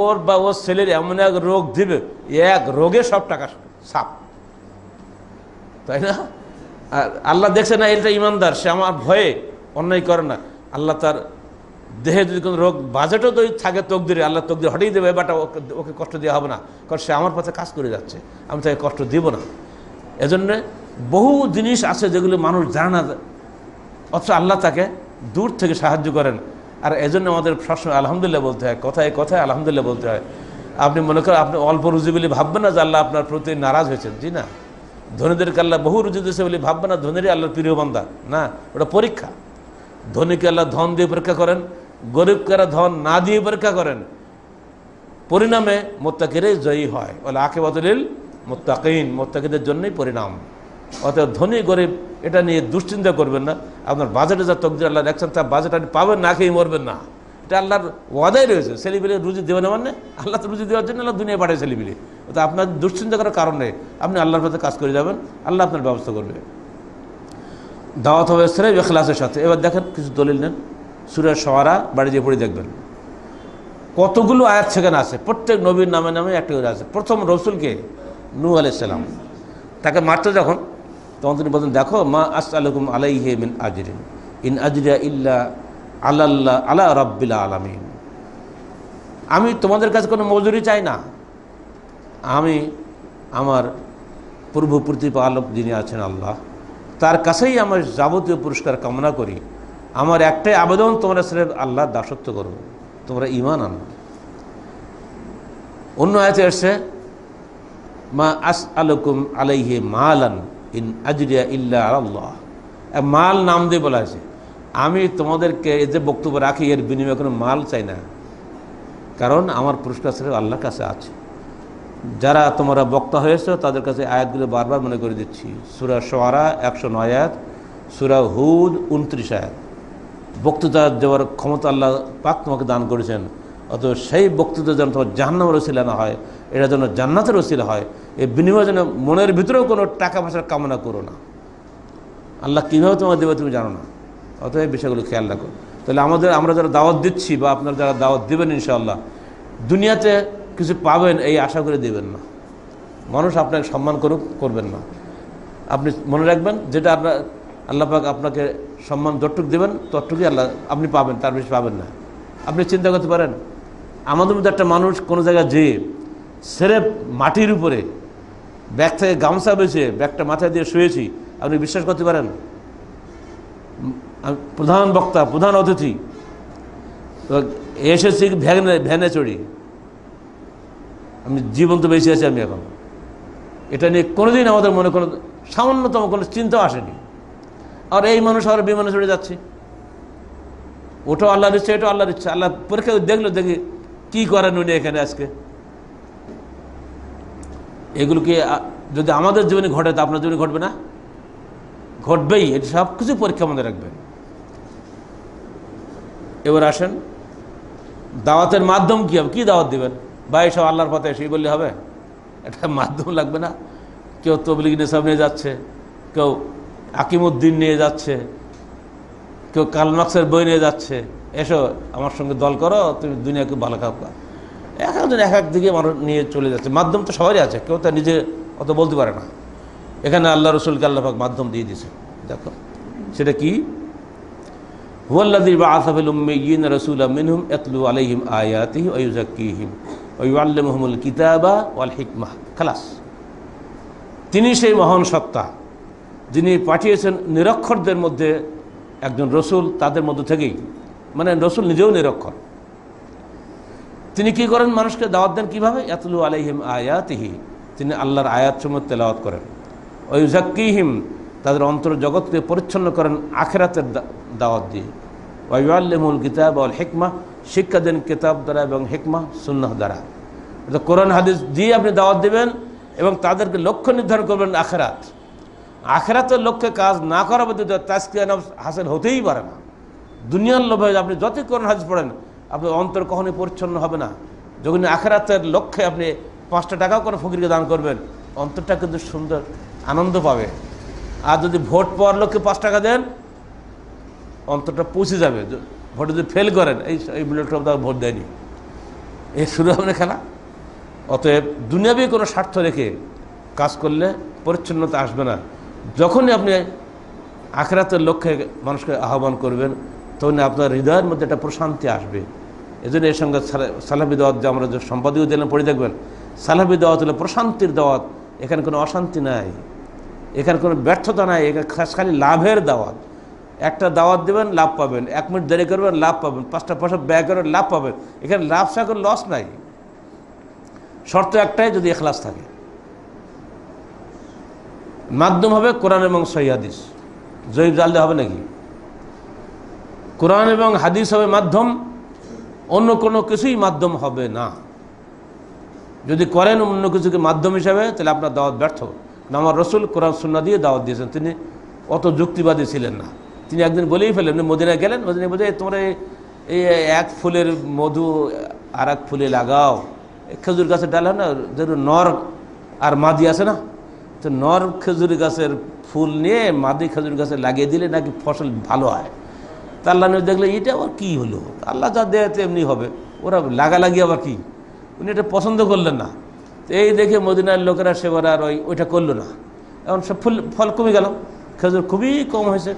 ওর বা ওর ছেলের এমন এক রোগ দিবে এক রোগে সব টাকা সাপ তাই না আর আল্লাহ দেখছে না এটা ইমানদার সে আমার ভয়ে অন্যায় করে না আল্লাহ তার দেহে যদি কোনো রোগ বাজেটও যদি থাকে দিলে আল্লাহ দিয়ে হটিয়ে দেবে বাটা ওকে ওকে কষ্ট দেওয়া হবে না কারণ সে আমার পথে কাজ করে যাচ্ছে আমি তাকে কষ্ট দিব না এজন্য বহু জিনিস আছে যেগুলো মানুষ জানে না অথচ আল্লাহ তাকে দূর থেকে সাহায্য করেন আর এজন্য আমাদের সবসময় আলহামদুলিল্লাহ বলতে হয় কথায় কথায় আলহামদুলিল্লাহ বলতে হয় আপনি মনে করেন আপনি অল্প রুজি বলে ভাববেন না যে আল্লাহ আপনার প্রতি নারাজ হয়েছেন জি না ধনীদেরকে আল্লাহ বহু রুজি দিয়েছে বলে ভাববেন না ধনীরই আল্লাহর প্রিয় বান্দা না ওটা পরীক্ষা ধনীকে আল্লাহ ধন দিয়ে পরীক্ষা করেন গরিবকে ধন না দিয়ে পরীক্ষা করেন পরিণামে মোত্তাকিরে জয়ী হয় ওলা আকেবাতুলিল মোত্তাকিন মোত্তাকিদের জন্যই পরিণাম অর্থাৎ ধনী গরিব এটা নিয়ে দুশ্চিন্তা করবেন না আপনার বাজেটে যা তকদির আল্লাহ রাখছেন তার বাজেট আপনি পাবেন না খেয়ে মরবেন না এটা আল্লাহর ওয়াদাই রয়েছে ছেলেপিলে রুজি দেবেন না মানে আল্লাহ তো রুজি দেওয়ার জন্য আল্লাহ দুনিয়া পাঠায় ছেলেপিলে অর্থাৎ আপনার দুশ্চিন্তা করার কারণে আপনি আল্লাহর সাথে কাজ করে যাবেন আল্লাহ আপনার ব্যবস্থা করবে দাওয়াত হবে সেরে এখলাসের সাথে এবার দেখেন কিছু দলিল নেন সুরের সওয়ারা বাড়ি যে পড়ে দেখবেন কতগুলো আয়াত সেখানে আছে প্রত্যেক নবীর নামে নামে একটি করে আছে প্রথম রসুলকে নূ আলাইসাল্লাম তাকে মারতে যখন তখন তিনি বলতেন দেখো মা আস আলকুম আলাইহে মিন আজরিন ইন আজরিয়া ইল্লা আল্লাহ আলা রব্বিল্লা আলমিন আমি তোমাদের কাছে কোনো মজুরি চাই না আমি আমার পূর্ব প্রতিপালক যিনি আছেন আল্লাহ তার কাছেই আমার যাবতীয় পুরস্কার কামনা করি আমার একটাই আবেদন তোমরা সে আল্লাহ দাসত্ব করো তোমরা ইমান আন অন্য আয়তে এসছে মা আস আলকুম আলাইহে আলান আল্লাহ মাল নাম দিয়ে বলা আছে আমি তোমাদেরকে এই যে বক্তব্য রাখি এর বিনিময়ে কোনো মাল চাই না কারণ আমার পুরস্কার স্বরূপ আল্লাহর কাছে আছে যারা তোমরা বক্তা হয়েছ তাদের কাছে আয়াতগুলো বারবার মনে করে দিচ্ছি সুরা সোয়ারা একশো নয় আয়াত সুরা হুদ উনত্রিশ আয়াত বক্তৃতা দেওয়ার ক্ষমতা আল্লাহ পাক তোমাকে দান করেছেন অত সেই বক্তৃতা যেন তোমার জাহান্নাম ছিল না হয় এটা যেন জান্নাতের ওসিলা হয় এই বিনিময় যেন মনের ভিতরেও কোনো টাকা পয়সার কামনা করো না আল্লাহ কীভাবে তোমাকে দেবে তুমি জানো না অতএব এই বিষয়গুলো খেয়াল রাখো তাহলে আমাদের আমরা যারা দাওয়াত দিচ্ছি বা আপনারা যারা দাওয়াত দেবেন ইনশাআল্লাহ দুনিয়াতে কিছু পাবেন এই আশা করে দেবেন না মানুষ আপনাকে সম্মান করুক করবেন না আপনি মনে রাখবেন যেটা আপনার আল্লাহ পাক আপনাকে সম্মান যতটুক দেবেন ততটুকুই আল্লাহ আপনি পাবেন তার বেশি পাবেন না আপনি চিন্তা করতে পারেন আমাদের মধ্যে একটা মানুষ কোনো জায়গায় যেয়ে সেরেপ মাটির উপরে ব্যাগ থেকে গামছা বেছে ব্যাগটা মাথায় দিয়ে শুয়েছি আপনি বিশ্বাস করতে পারেন প্রধান বক্তা প্রধান অতিথি এসেছি ভ্যানে ভ্যানে চড়ি আমি জীবন্ত বেঁচে আছি আমি এখন এটা নিয়ে কোনোদিন আমাদের মনে কোনো সামান্যতম কোনো চিন্তা আসেনি আর এই মানুষ আর বিমানে চড়ে যাচ্ছে ওটাও আল্লাহ দিচ্ছে এটাও আল্লাহ দিচ্ছে আল্লাহ পরীক্ষা দেখলো দেখি কী করেন উনি এখানে আজকে এগুলোকে যদি আমাদের জীবনে ঘটে তা আপনার জীবনে ঘটবে না ঘটবেই এটি সব কিছু পরীক্ষা মনে রাখবেন এবার আসেন দাওয়াতের মাধ্যম কী হবে কী দাওয়াত দেবেন ভাই সব আল্লাহর পথে এসেই বললে হবে এটা মাধ্যম লাগবে না কেউ তবলিগ নেশাব নিয়ে যাচ্ছে কেউ আকিমুদ্দিন নিয়ে যাচ্ছে কেউ কালমাক্সের বই নিয়ে যাচ্ছে এসো আমার সঙ্গে দল করো তুমি দুনিয়াকে ভালো খাওয়া এক একজন এক এক দিকে মানুষ নিয়ে চলে যাচ্ছে মাধ্যম তো সবারই আছে কেউ তা নিজে অত বলতে পারে না এখানে আল্লাহ রসুলকে আল্লাহাক মাধ্যম দিয়ে দিছে দেখো সেটা কি হুয়াল্লাদি বা আসাফিল উম্মিন রসুল মিনহুম এতলু আলহিম আয়াতি ওয়ুজাকিহিম মহমুল কিতাবা ওয়াল হিকমাহ খালাস তিনি সেই মহান সত্তা যিনি পাঠিয়েছেন নিরক্ষরদের মধ্যে একজন রসুল তাদের মধ্যে থেকেই মানে রসুল নিজেও নিরক্ষর তিনি কি করেন মানুষকে দাওয়াত দেন কীভাবে ইয়াতলু আলাইহিম আয়াতিহি তিনি আল্লাহর আয়াতসমূহ তেলাওয়াত করেন ওয়ুজাক্কিহিম তাদের অন্তর্জগৎকে পরিচ্ছন্ন করেন আখেরাতের দাওয়াত দিয়ে ওয়াইউল্লিমুল কিতাব অল হেকমা শিক্ষা দেন কিতাব দ্বারা এবং হেকমা সুন্নাহ দ্বারা অর্থাৎ কোরআন হাদিস দিয়ে আপনি দাওয়াত দেবেন এবং তাদেরকে লক্ষ্য নির্ধারণ করবেন আখেরাত আখেরাতের লক্ষ্যে কাজ না করা বলতে তাজকিয়ান হাসিল হতেই পারে না দুনিয়ার লোভে আপনি যতই কোরআন হাদিস পড়েন আপনার অন্তর কখনোই পরিচ্ছন্ন হবে না যখন আখেরাতের লক্ষ্যে আপনি পাঁচটা টাকাও কোনো ফকিরকে দান করবেন অন্তরটা কিন্তু সুন্দর আনন্দ পাবে আর যদি ভোট পাওয়ার লক্ষ্যে পাঁচ টাকা দেন অন্তরটা পৌঁছে যাবে ভোট যদি ফেল করেন এই এই মিলটা তার ভোট দেয়নি এ শুরু হবে না খেলা অতএব দুনিয়াবি কোনো স্বার্থ রেখে কাজ করলে পরিচ্ছন্নতা আসবে না যখনই আপনি আখরাতের লক্ষ্যে মানুষকে আহ্বান করবেন তখন আপনার হৃদয়ের মধ্যে একটা প্রশান্তি আসবে এজন্য এর সঙ্গে সালাহি দাওয়াত যে আমরা যে সম্পাদকীয় দিলাম পড়ে দেখবেন সালাহি দাওয়াত হলো প্রশান্তির দাওয়াত এখানে কোনো অশান্তি নাই এখানে কোনো ব্যর্থতা নাই এখানে খালি লাভের দাওয়াত একটা দাওয়াত দেবেন লাভ পাবেন এক মিনিট দেরি করবেন লাভ পাবেন পাঁচটা পয়সা ব্যয় করবেন লাভ পাবেন এখানে লাভ ছাড়া লস নাই শর্ত একটাই যদি এখলাস থাকে মাধ্যম হবে কোরআন এবং সৈয়াদিস জয়ীব জালদে হবে নাকি কোরআন এবং হাদিস হবে মাধ্যম অন্য কোনো কিছুই মাধ্যম হবে না যদি করেন অন্য কিছুকে মাধ্যম হিসাবে তাহলে আপনার দাওয়াত ব্যর্থ নামার রসুল কোরআন সুন্না দিয়ে দাওয়াত দিয়েছেন তিনি অত যুক্তিবাদী ছিলেন না তিনি একদিন বলেই ফেলেন মদিনায় গেলেন মদিনায় বলে তোমরা এই এক ফুলের মধু আর এক ফুলে লাগাও খেজুর গাছের ডাল হয় না ধরুন নর আর মাদি আছে না তো নর খেজুর গাছের ফুল নিয়ে মাদি খেজুর গাছে লাগিয়ে দিলে নাকি ফসল ভালো হয় তা আল্লাহ নবী দেখলে এটা আবার কী হলো আল্লাহ যা দেয় এমনি হবে ওরা লাগালাগি আবার কি উনি এটা পছন্দ করলেন না তো এই দেখে মদিনার লোকেরা সেবার আর ওই ওইটা করলো না এখন সব ফুল ফল কমে গেল খেজুর খুবই কম হয়েছে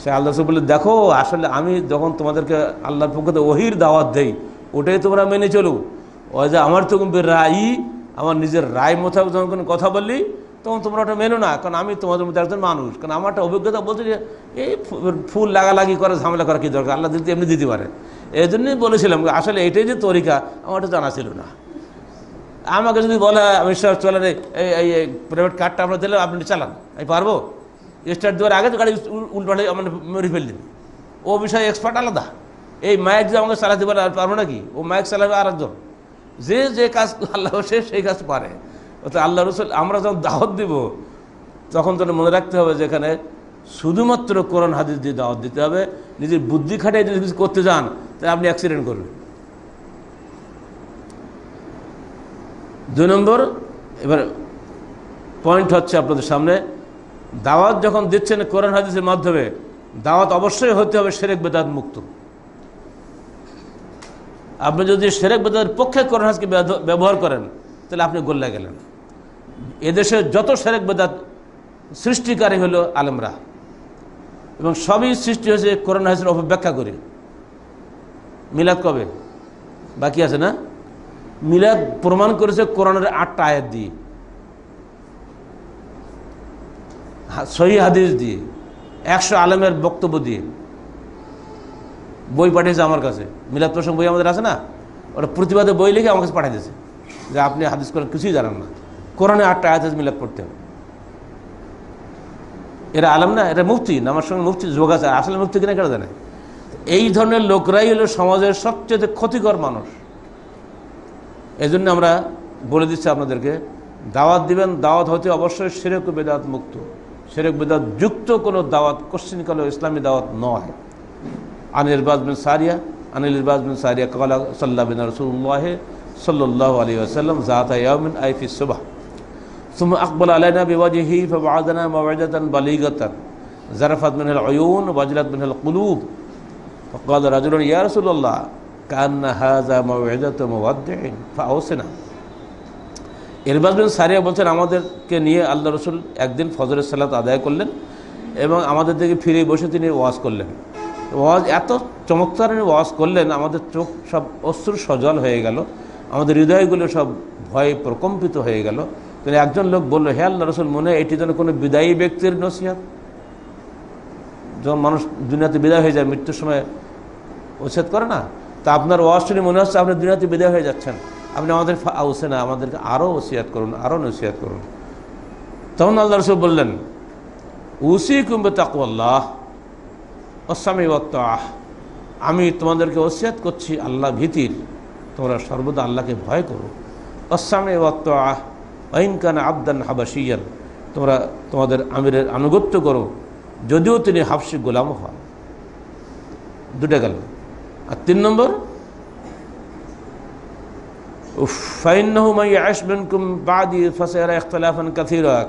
সে আল্লাহ সব বলে দেখো আসলে আমি যখন তোমাদেরকে আল্লাহর পক্ষে ওহির দাওয়াত দেই ওটাই তোমরা মেনে চলো ওই যে আমার তো রায় আমার নিজের রায় মোথাও যখন কথা বললি তখন তোমরা ওটা মেনো না কারণ আমি তোমাদের মধ্যে একজন মানুষ কারণ আমার একটা অভিজ্ঞতা বলছে যে এই ফুল লাগালাগি করে ঝামেলা করা কী দরকার আল্লাহ দিতে এমনি দিতে পারে এই জন্যই বলেছিলাম আসলে এটাই যে তরিকা আমার এটা জানা ছিল না আমাকে যদি বলা আমি সব চলেন এই প্রাইভেট কার্ডটা আমরা দিলে আপনি চালান আমি পারবো স্টার্ট দেওয়ার আগে তো গাড়ি উল্টালে মানে আমার মেরে ফেললেন ও বিষয়ে এক্সপার্ট আলাদা এই মাইক যদি আমাকে চালাতে পারে আর পারবো নাকি ও মাইক চালাবে আরেকজন যে যে কাজ আল্লাহ সে সেই কাজ পারে অর্থাৎ আল্লাহ রসুল আমরা যখন দাওয়াত দিব তখন তাহলে মনে রাখতে হবে যে এখানে শুধুমাত্র কোরআন হাদিস দিয়ে দাওয়াত দিতে হবে নিজের বুদ্ধি খাটিয়ে যদি কিছু করতে যান তাহলে আপনি অ্যাক্সিডেন্ট করবেন দুই নম্বর এবার পয়েন্ট হচ্ছে আপনাদের সামনে দাওয়াত যখন দিচ্ছেন কোরআন হাদিসের মাধ্যমে দাওয়াত অবশ্যই হতে হবে সেরেক বেদাত মুক্ত আপনি যদি সেরেক বেদাতের পক্ষে কোরআন হাজকে ব্যবহার করেন তাহলে আপনি গোল্লা গেলেন এদেশে যত সেরেক বেদাত সৃষ্টিকারী হলো আলেমরা এবং সবই সৃষ্টি হয়েছে করোনা হাসির অপব্যাখ্যা করে মিলাদ কবে বাকি আছে না মিলাদ প্রমাণ করেছে করোনার আটটা আয়াত দিয়ে সহি হাদিস দিয়ে একশো আলেমের বক্তব্য দিয়ে বই পাঠিয়েছে আমার কাছে মিলাদ প্রসঙ্গ বই আমাদের আছে না ওটা প্রতিবাদে বই লিখে আমার কাছে পাঠিয়ে দিয়েছে যে আপনি হাদিস করেন কিছুই জানেন না কোরআনে আটটা আয়াত মিলাদ পড়তে হবে এরা আলম না এটা মুফতি আমার সঙ্গে মুফতি যোগ আছে আসলে মুফতি কিনা কেন জানে এই ধরনের লোকরাই হলো সমাজের সবচেয়ে ক্ষতিকর মানুষ এই জন্য আমরা বলে দিচ্ছি আপনাদেরকে দাওয়াত দিবেন দাওয়াত হতে অবশ্যই সেরেক বেদাত মুক্ত সেরেক বেদাত যুক্ত কোনো দাওয়াত কোশ্চিন কালো ইসলামী দাওয়াত নয় আনিল বাজবিন সারিয়া আনিল বাজবিন সারিয়া কালা সাল্লাহ বিন রসুল্লাহে সাল্লাহ আলী আসাল্লাম জাহাতা ইয়ামিন আইফি সুবাহ ثم أقبل علينا بوجهه فوعدنا موعدة بليغة زرفت من العيون وجلت من القلوب فقال رجل يا رسول الله كأن هذا موعدة مودع فأوصنا ইরবাজ বিন সারিয়া বলছেন আমাদেরকে নিয়ে আল্লাহ রসুল একদিন ফজরের সালাত আদায় করলেন এবং আমাদের দিকে ফিরে বসে তিনি ওয়াজ করলেন ওয়াজ এত চমৎকার ওয়াজ করলেন আমাদের চোখ সব অশ্রু সজল হয়ে গেল আমাদের হৃদয়গুলো সব ভয়ে প্রকম্পিত হয়ে গেল তাহলে একজন লোক বললো হে আল্লাহ রসুল মনে এটি যেন কোনো বিদায়ী ব্যক্তির নসিহাত যখন মানুষ দুনিয়াতে বিদায় হয়ে যায় মৃত্যুর সময় উচ্ছেদ করে না তা আপনার ওয়াজ মনে হচ্ছে আপনি দুনিয়াতে বিদায় হয়ে যাচ্ছেন আপনি আমাদের আউসে না আমাদেরকে আরও ওসিয়াত করুন আরও নসিহাত করুন তখন আল্লাহ রসুল বললেন উসি কুম্বে তাকুয়াল্লাহ অস্বামী আহ আমি তোমাদেরকে ওসিয়াত করছি আল্লাহ ভীতির তোমরা সর্বদা আল্লাহকে ভয় করো অস্বামী আহ অহিনকানা আবদান হাবাসিয়ান তোমরা তোমাদের আমিরের আনুগত্য করো যদিও তিনি হাফসি গোলাম হন দুটা গেল আর তিন নম্বর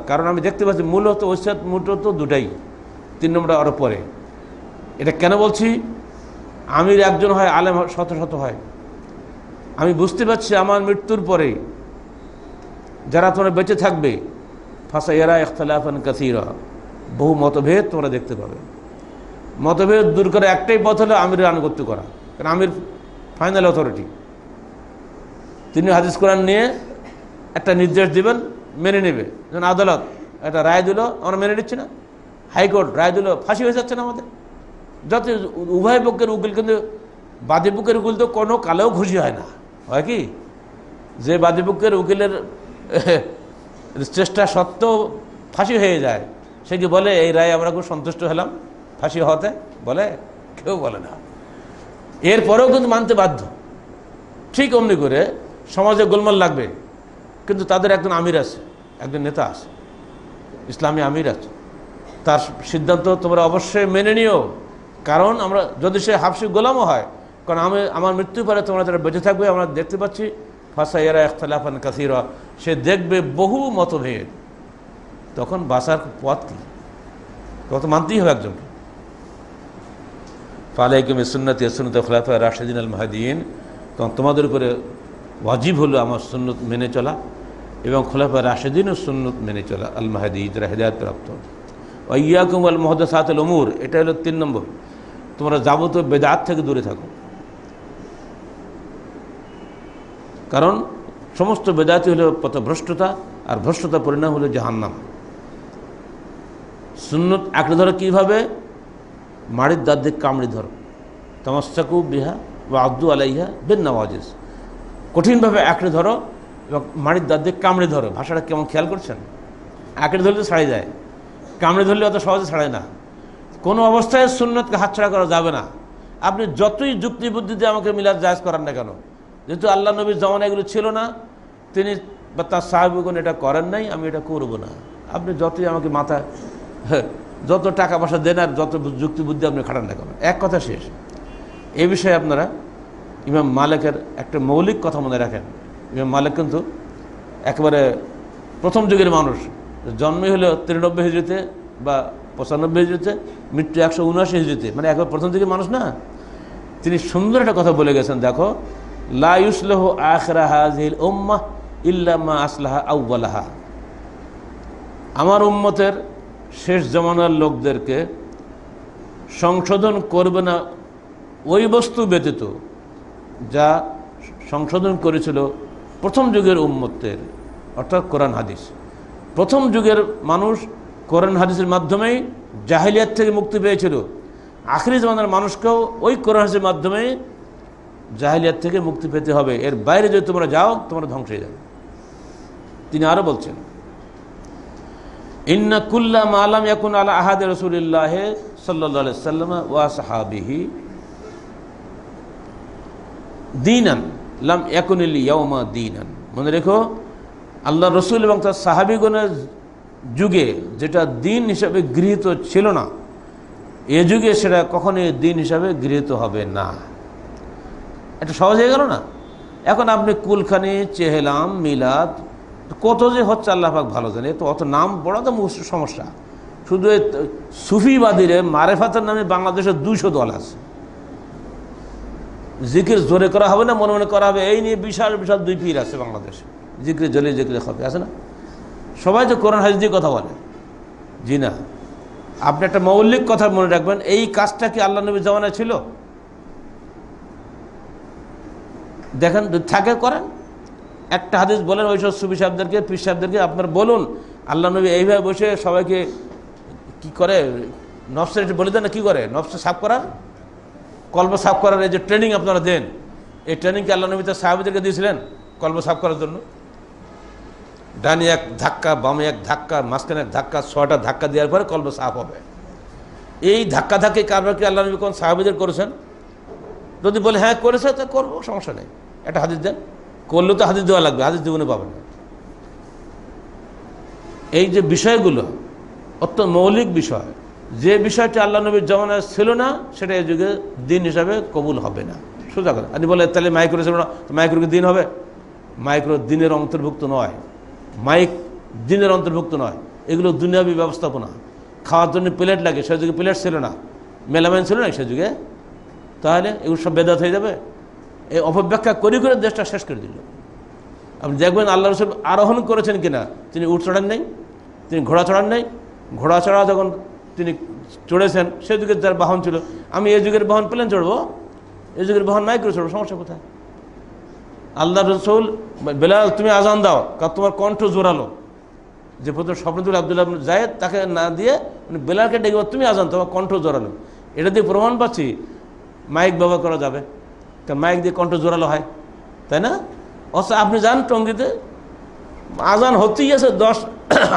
কারণ আমি দেখতে পাচ্ছি মূলত ওসাদ মূলত দুটাই তিন নম্বর আরও পরে এটা কেন বলছি আমির একজন হয় আলেম শত শত হয় আমি বুঝতে পারছি আমার মৃত্যুর পরে যারা তোমরা বেঁচে থাকবে ফাঁসা এরা ইখতলাফান কাসিরা বহু মতভেদ তোমরা দেখতে পাবে মতভেদ দূর করে একটাই পথ হলো আমির আনুগত্য করা কারণ আমির ফাইনাল অথরিটি তিনি হাদিস কোরআন নিয়ে একটা নির্দেশ দিবেন মেনে নেবে যেমন আদালত একটা রায় দিল আমরা মেনে নিচ্ছি না হাইকোর্ট রায় দিল ফাঁসি হয়ে যাচ্ছে না আমাদের যাতে উভয় পক্ষের উকিল কিন্তু বাদী উকিল তো কোনো কালেও খুশি হয় না হয় কি যে বাদী উকিলের চেষ্টা সত্ত্বেও ফাঁসি হয়ে যায় সে কি বলে এই রায় আমরা খুব সন্তুষ্ট হলাম ফাঁসি হতে বলে কেউ বলে না এরপরেও কিন্তু মানতে বাধ্য ঠিক অমনি করে সমাজে গোলমাল লাগবে কিন্তু তাদের একজন আমির আছে একজন নেতা আছে ইসলামী আমির আছে তার সিদ্ধান্ত তোমরা অবশ্যই মেনে নিও কারণ আমরা যদি সে হাফসি গোলামও হয় কারণ আমি আমার মৃত্যুর পরে তোমরা যারা বেঁচে থাকবে আমরা দেখতে পাচ্ছি ফাঁসাইয়ারা একতলাফান কাসিরা সে দেখবে বহু মতভেদ তখন বাসার পথ কী তখন মানতেই হবে একজনকে ফালাইকুম সুন্নতি সুন্নত খলাফা রাশেদিন আল মাহাদিন তখন তোমাদের উপরে ওয়াজিব হলো আমার সুন্নত মেনে চলা এবং খোলাফা রাশেদিনও সুন্নত মেনে চলা আল মাহাদিদ রাহেদায়ত প্রাপ্ত ইয়াকুম আল মহদাসাত আল এটা হলো তিন নম্বর তোমরা যাবতীয় বেদাত থেকে দূরে থাকো কারণ সমস্ত বেদাতি হলো পথভ্রষ্টতা আর ভ্রষ্টতা পরিণাম হলো জাহান্নাম সুন্নত আঁকড়ে ধরো কীভাবে মাড়ির দাঁত দিক কামড়ে ধরো তামাশাকু বিহা বা আব্দু আলাইহা বেন নওয়াজেজ কঠিনভাবে আঁকড়ে ধরো এবং মাড়ির দাঁত দিক কামড়ে ধরো ভাষাটা কেমন খেয়াল করছেন আঁকড়ে ধরলে ছাড়ে যায় কামড়ে ধরলে অত সহজে ছাড়ায় না কোনো অবস্থায় সুন্নতকে হাতছাড়া করা যাবে না আপনি যতই যুক্তি বুদ্ধি দিয়ে আমাকে মিলাদ জায়জ করান না কেন যেহেতু আল্লাহ নবীর জমানা এগুলো ছিল না তিনি বা তার সাহেবগণ এটা করেন নাই আমি এটা করব না আপনি যতই আমাকে মাথা হ্যাঁ, যত টাকা পয়সা দেন আর যত যুক্তি বুদ্ধি আপনি খাটান না করেন এক কথা শেষ এ বিষয়ে আপনারা ইমাম মালিকের একটা মৌলিক কথা মনে রাখেন ইমাম মালিক কিন্তু একেবারে প্রথম যুগের মানুষ জন্মই হলো তিরানব্বই হিজড়িতে বা পঁচানব্বই হিজড়িতে মৃত্যু একশো উনআশি হিজড়িতে মানে একবার প্রথম যুগের মানুষ না তিনি সুন্দর একটা কথা বলে গেছেন দেখো লাহ আখরা জিল উম্মা ইল্লামা আসলাহা আউ্বালাহা আমার উম্মতের শেষ জমানার লোকদেরকে সংশোধন করবে না ওই বস্তু ব্যতীত যা সংশোধন করেছিল প্রথম যুগের উম্মতের অর্থাৎ কোরআন হাদিস প্রথম যুগের মানুষ কোরআন হাদিসের মাধ্যমেই জাহিলিয়াত থেকে মুক্তি পেয়েছিল আখরি জমানার মানুষকেও ওই কোরআন হাদিসের মাধ্যমেই জাহিলিয়াত থেকে মুক্তি পেতে হবে এর বাইরে যদি তোমরা যাও তোমরা ধ্বংস হয়ে যাবে তিনি আরও বলছেন ইন্না কুল্লা মালাম ইয়াকুন আলা আহাদ রসুলিল্লাহ সাল্লাহ সাল্লাম ওয়া সাহাবিহি দিনান লাম ইয়াকুনিল ইয়াউমা দিনান মনে রেখো আল্লাহ রসুল এবং তার সাহাবিগণের যুগে যেটা দিন হিসাবে গৃহীত ছিল না এ যুগে সেটা কখনোই দিন হিসাবে গৃহীত হবে না এটা সহজ হয়ে গেল না এখন আপনি কুলখানি চেহেলাম মিলাদ কত যে হচ্ছে আল্লাহাক ভালো জানে তো অত নাম বড় তো সমস্যা শুধু সুফিবাদীরে মারেফাতের নামে বাংলাদেশের দুশো দল আছে জিকির জোরে করা হবে না মনে মনে করা হবে এই নিয়ে বিশাল বিশাল দুই পীর আছে বাংলাদেশে জিকির জলে জিকির হবে আছে না সবাই তো করোনা হাজির দিয়ে কথা বলে জি না আপনি একটা মৌলিক কথা মনে রাখবেন এই কাজটা কি আল্লাহ নবী জমানায় ছিল দেখেন থাকে করেন একটা হাদিস বলেন সব সুবি সাহেবদেরকে পীর সাহেবদেরকে আপনার বলুন আল্লাহ নবী এইভাবে বসে সবাইকে কি করে নফসের বলে দেন না কী করে নবসে সাফ করার কল্প সাফ করার এই যে ট্রেনিং আপনারা দেন এই ট্রেনিংকে আল্লাহ নবী তার সাহেবদেরকে দিয়েছিলেন কল্প সাফ করার জন্য ডানে এক ধাক্কা বামে এক ধাক্কা মাঝখানে এক ধাক্কা ছটা ধাক্কা দেওয়ার পরে কল্প সাফ হবে এই ধাক্কা ধাক্কি কারবার কি আল্লাহ নবী কোন সাহাবিদের করেছেন যদি বলে হ্যাঁ করেছে তো করবো সমস্যা নেই একটা হাদিস দেন করলে তো হাদিস দেওয়া লাগবে হাদিস জীবনে পাবেন না এই যে বিষয়গুলো অত্যন্ত মৌলিক বিষয় যে বিষয়টি আল্লাহ নবীর জমানায় ছিল না সেটা এই যুগে দিন হিসাবে কবুল হবে না সোজা কথা আপনি বলে তাহলে মাইক্রো ছিল না মাইক্রোকে দিন হবে মাইক্রো দিনের অন্তর্ভুক্ত নয় মাইক দিনের অন্তর্ভুক্ত নয় এগুলো দুনিয়াবী ব্যবস্থাপনা খাওয়ার জন্য প্লেট লাগে সে যুগে প্লেট ছিল না মেলামাইন ছিল না সে যুগে তাহলে এগুলো সব বেদাত হয়ে যাবে এই অপব্যাখ্যা করে করে দেশটা শেষ করে দিল আপনি দেখবেন আল্লাহ রসুল আরোহণ করেছেন কিনা তিনি উঠ চড়ান নাই তিনি ঘোড়া চড়ান নাই ঘোড়া চড়া যখন তিনি চড়েছেন সে যুগের যার বাহন ছিল আমি এই যুগের বাহন পেলেন চড়বো এই যুগের বাহন নাই করে চড়বো সমস্যা কোথায় আল্লাহ রসুল বেলাল তুমি আজান দাও কারণ তোমার কণ্ঠ জোরালো যে প্রথম স্বপ্নদুল আবদুল্লাহ জায়েদ তাকে না দিয়ে বেলালকে ডেকে তুমি আজান তোমার কণ্ঠ জোরালো এটা দিয়ে প্রমাণ পাচ্ছি মাইক ব্যবহার করা যাবে কারণ মাইক দিয়ে কণ্ঠ জোরালো হয় তাই না অথচ আপনি যান টঙ্গিতে আজান হচ্ছেই আছে দশ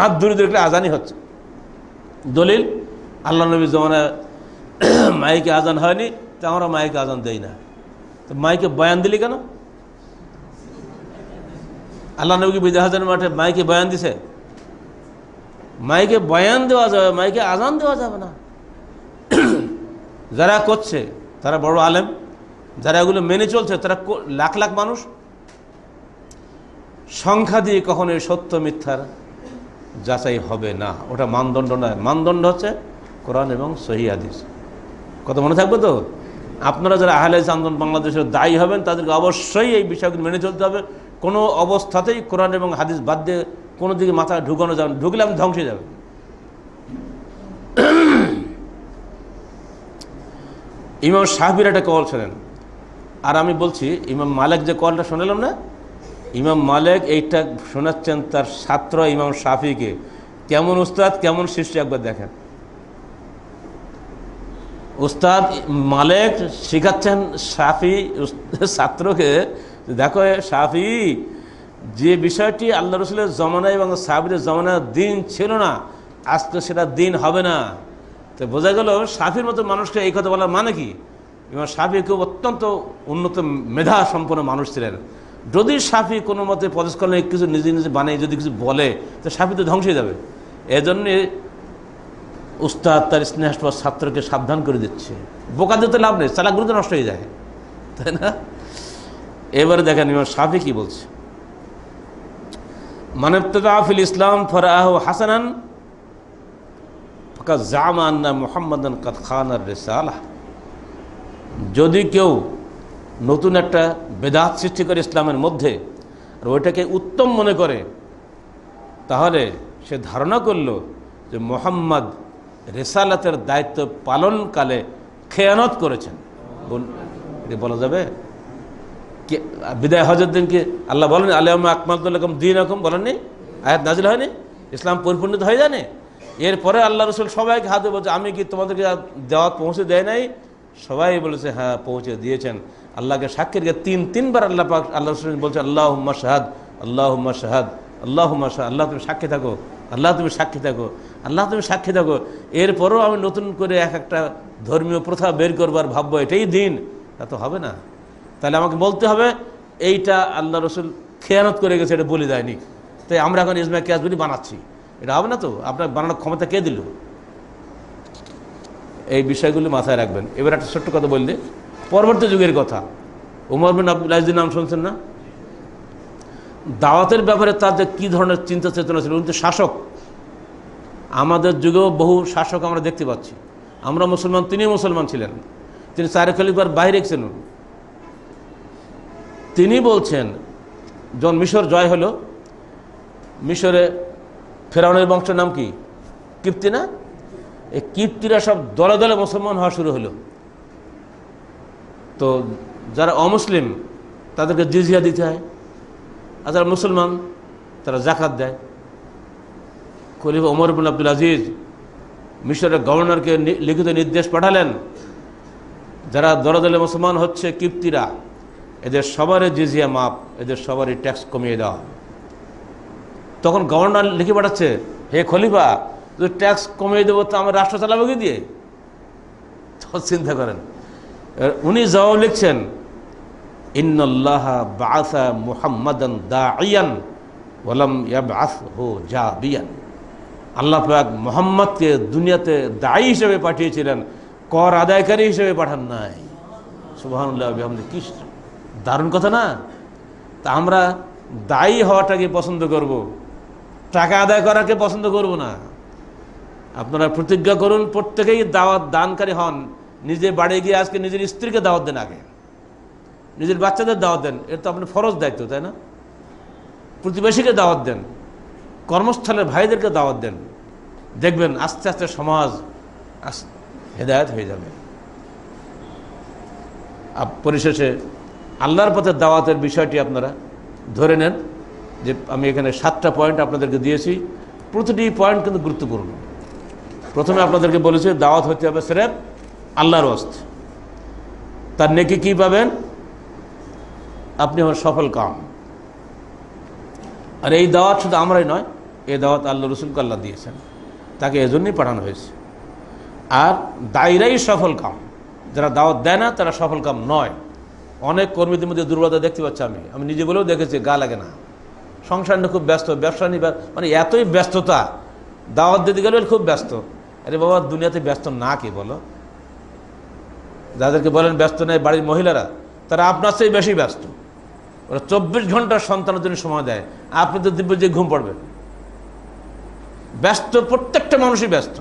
হাত দূরে দূরে আজানই হচ্ছে দলিল আল্লাহ নবী জমানায় মাইকে আজান হয়নি তা আমরা মাইকে আজান দেই না তো মাইকে বয়ান দিলি কেন আল্লাহ নবী বিদাহাজানের মাঠে মাইকে বয়ান দিছে মাইকে বয়ান দেওয়া যাবে মাইকে আজান দেওয়া যাবে না যারা করছে তারা বড় আলেম যারা এগুলো মেনে চলছে তারা লাখ লাখ মানুষ সংখ্যা দিয়ে কখনো এই সত্য মিথ্যার যাচাই হবে না ওটা মানদণ্ড না মানদণ্ড হচ্ছে কোরআন এবং সহি হাদিস কথা মনে থাকবে তো আপনারা যারা আহলে আন্দোলন বাংলাদেশের দায়ী হবেন তাদেরকে অবশ্যই এই বিষয়গুলি মেনে চলতে হবে কোনো অবস্থাতেই কোরআন এবং হাদিস বাদ দিয়ে কোনো দিকে মাথা ঢুকানো যাবে ঢুকলে আপনি ধ্বংসে যাবে ইমাম সাহাবির একটা কল শোনেন আর আমি বলছি ইমাম মালেক যে কলটা শোনালাম না ইমাম মালেক এইটা শোনাচ্ছেন তার ছাত্র ইমাম সাফিকে কেমন উস্তাদ কেমন শিষ্য একবার দেখেন উস্তাদ মালেক শেখাচ্ছেন সাফি ছাত্রকে দেখো সাফি যে বিষয়টি আল্লাহ রসুলের জমানা এবং সাহাবিরের জমানার দিন ছিল না আজকে সেটা দিন হবে না তো বোঝা গেল সাফির মতো মানুষকে এই কথা বলার মানে কি এবং সাফি খুব অত্যন্ত উন্নত মেধা সম্পন্ন মানুষ ছিলেন যদি সাফি কোনো মতে পদস্কলনে কিছু নিজে নিজে বানিয়ে যদি কিছু বলে তো সাফি তো ধ্বংস হয়ে যাবে এজন্যে উস্তাদ তার স্নেহাস্পদ ছাত্রকে সাবধান করে দিচ্ছে বোকা দিতে লাভ নেই চালা তো নষ্ট হয়ে যায় তাই না এবারে দেখেন এবার সাফি কি বলছে মানবতদা ফিল ইসলাম ফরাহ হাসানান কাজামান্না মোহাম্মদান কাদ খানার রেসালাহ যদি কেউ নতুন একটা বেদাত সৃষ্টি করে ইসলামের মধ্যে আর ওইটাকে উত্তম মনে করে তাহলে সে ধারণা করল যে মোহাম্মদ রেসালাতের দায়িত্ব পালনকালে খেয়ানত করেছেন এটি বলা যাবে কে বিদায় হজর দিনকে আল্লাহ বলেন আল্লাহ আকমাল দিন আকম বলেননি আয়াত নাজিল হয়নি ইসলাম পরিপূর্ণিত হয়ে যায়নি এরপরে আল্লাহ রসুল সবাইকে হাতে বলছে আমি কি তোমাদেরকে দেওয়া পৌঁছে দেয় নাই সবাই বলেছে হ্যাঁ পৌঁছে দিয়েছেন আল্লাহকে সাক্ষী তিন তিনবার আল্লাহ পাক আল্লাহ রসুল বলছে আল্লাহ হুম্মা শাহাদ আল্লাহ হুম্মা শাহাদ আল্লাহ হুম্মা শাহ আল্লাহ তুমি সাক্ষী থাকো আল্লাহ তুমি সাক্ষী থাকো আল্লাহ তুমি সাক্ষী থাকো এরপরেও আমি নতুন করে এক একটা ধর্মীয় প্রথা বের করবার ভাববো এটাই দিন তা তো হবে না তাহলে আমাকে বলতে হবে এইটা আল্লাহ রসুল খেয়ানত করে গেছে এটা বলে দেয়নি তাই আমরা এখন ইসমা ক্যাসবুরি বানাচ্ছি এটা হবে না তো আপনার বানানোর ক্ষমতা কে দিল এই বিষয়গুলি মাথায় রাখবেন এবার একটা ছোট্ট কথা বললে পরবর্তী যুগের কথা উমর বিন আব্দুল্লাহির নাম শুনছেন না দাওয়াতের ব্যাপারে তার যে কী ধরনের চিন্তা চেতনা ছিল উনি শাসক আমাদের যুগেও বহু শাসক আমরা দেখতে পাচ্ছি আমরা মুসলমান তিনিও মুসলমান ছিলেন তিনি চারে খালিফার বাইরে ছিলেন তিনি বলছেন যখন মিশর জয় হলো মিশরে ফেরাউনের বংশের নাম কি কীর্তি না এই কীর্তিরা সব দলে দলে মুসলমান হওয়া শুরু হলো তো যারা অমুসলিম তাদেরকে জিজিয়া দিতে হয় আর যারা মুসলমান তারা জাকাত দেয় খলিফ ওমর বিন আব্দুল আজিজ মিশরের গভর্নরকে লিখিত নির্দেশ পাঠালেন যারা দলে মুসলমান হচ্ছে কিপ্তিরা এদের সবারই জিজিয়া মাপ এদের সবারই ট্যাক্স কমিয়ে দেওয়া তখন গভর্নর লিখে পাঠাচ্ছে হে খলিফা যদি ট্যাক্স কমিয়ে দেবো তো আমার রাষ্ট্র চালাবো কি দিয়ে তো চিন্তা করেন উনি জবাব লিখছেন ইন্নল্লাহ বাসা মুহাম্মাদন দা আইয়ান ওলাম হো যা বিয়ান আল্লাহ পাক মোহাম্মদকে দুনিয়াতে দায়ী হিসেবে পাঠিয়েছিলেন কর আদায়কারী হিসেবে পাঠান নাই সুবাহ আহমদ দারুণ কথা না তা আমরা দায়ী হওয়াটাকে পছন্দ করবো টাকা আদায় করাকে পছন্দ করব না আপনারা প্রতিজ্ঞা করুন প্রত্যেকেই দাওয়াত দানকারী হন নিজে বাড়ি গিয়ে আজকে নিজের স্ত্রীকে দাওয়াত দেন আগে নিজের বাচ্চাদের দাওয়াত দেন এটা তো আপনি ফরজ দায়িত্ব তাই না প্রতিবেশীকে দাওয়াত দেন কর্মস্থলের ভাইদেরকে দাওয়াত দেন দেখবেন আস্তে আস্তে সমাজ হেদায়ত হয়ে যাবে পরিশেষে আল্লাহর পথে দাওয়াতের বিষয়টি আপনারা ধরে নেন যে আমি এখানে সাতটা পয়েন্ট আপনাদেরকে দিয়েছি প্রতিটি পয়েন্ট কিন্তু গুরুত্বপূর্ণ প্রথমে আপনাদেরকে বলেছি দাওয়াত হতে হবে স্রেফ আল্লাহর অস্তে তার নেকি কী পাবেন আপনি হবেন সফল কাম আর এই দাওয়াত শুধু আমরাই নয় এই দাওয়াত আল্লাহ রসুলকে আল্লাহ দিয়েছেন তাকে এজন্যই পাঠানো হয়েছে আর দায়রাই সফল কাম যারা দাওয়াত দেয় না তারা সফল কাম নয় অনেক কর্মীদের মধ্যে দুর্বলতা দেখতে পাচ্ছি আমি আমি নিজে বলেও দেখেছি গা লাগে না সংসার নিয়ে খুব ব্যস্ত ব্যবসা নিয়ে মানে এতই ব্যস্ততা দাওয়াত দিতে গেলে খুব ব্যস্ত আরে বাবা দুনিয়াতে ব্যস্ত না কি বলো যাদেরকে বলেন ব্যস্ত নেই বাড়ির মহিলারা তারা আপনার চেয়ে বেশি ব্যস্ত ওরা চব্বিশ ঘন্টা সন্তানের জন্য সময় দেয় আপনি তো দিব্য যে ঘুম পড়বে ব্যস্ত প্রত্যেকটা মানুষই ব্যস্ত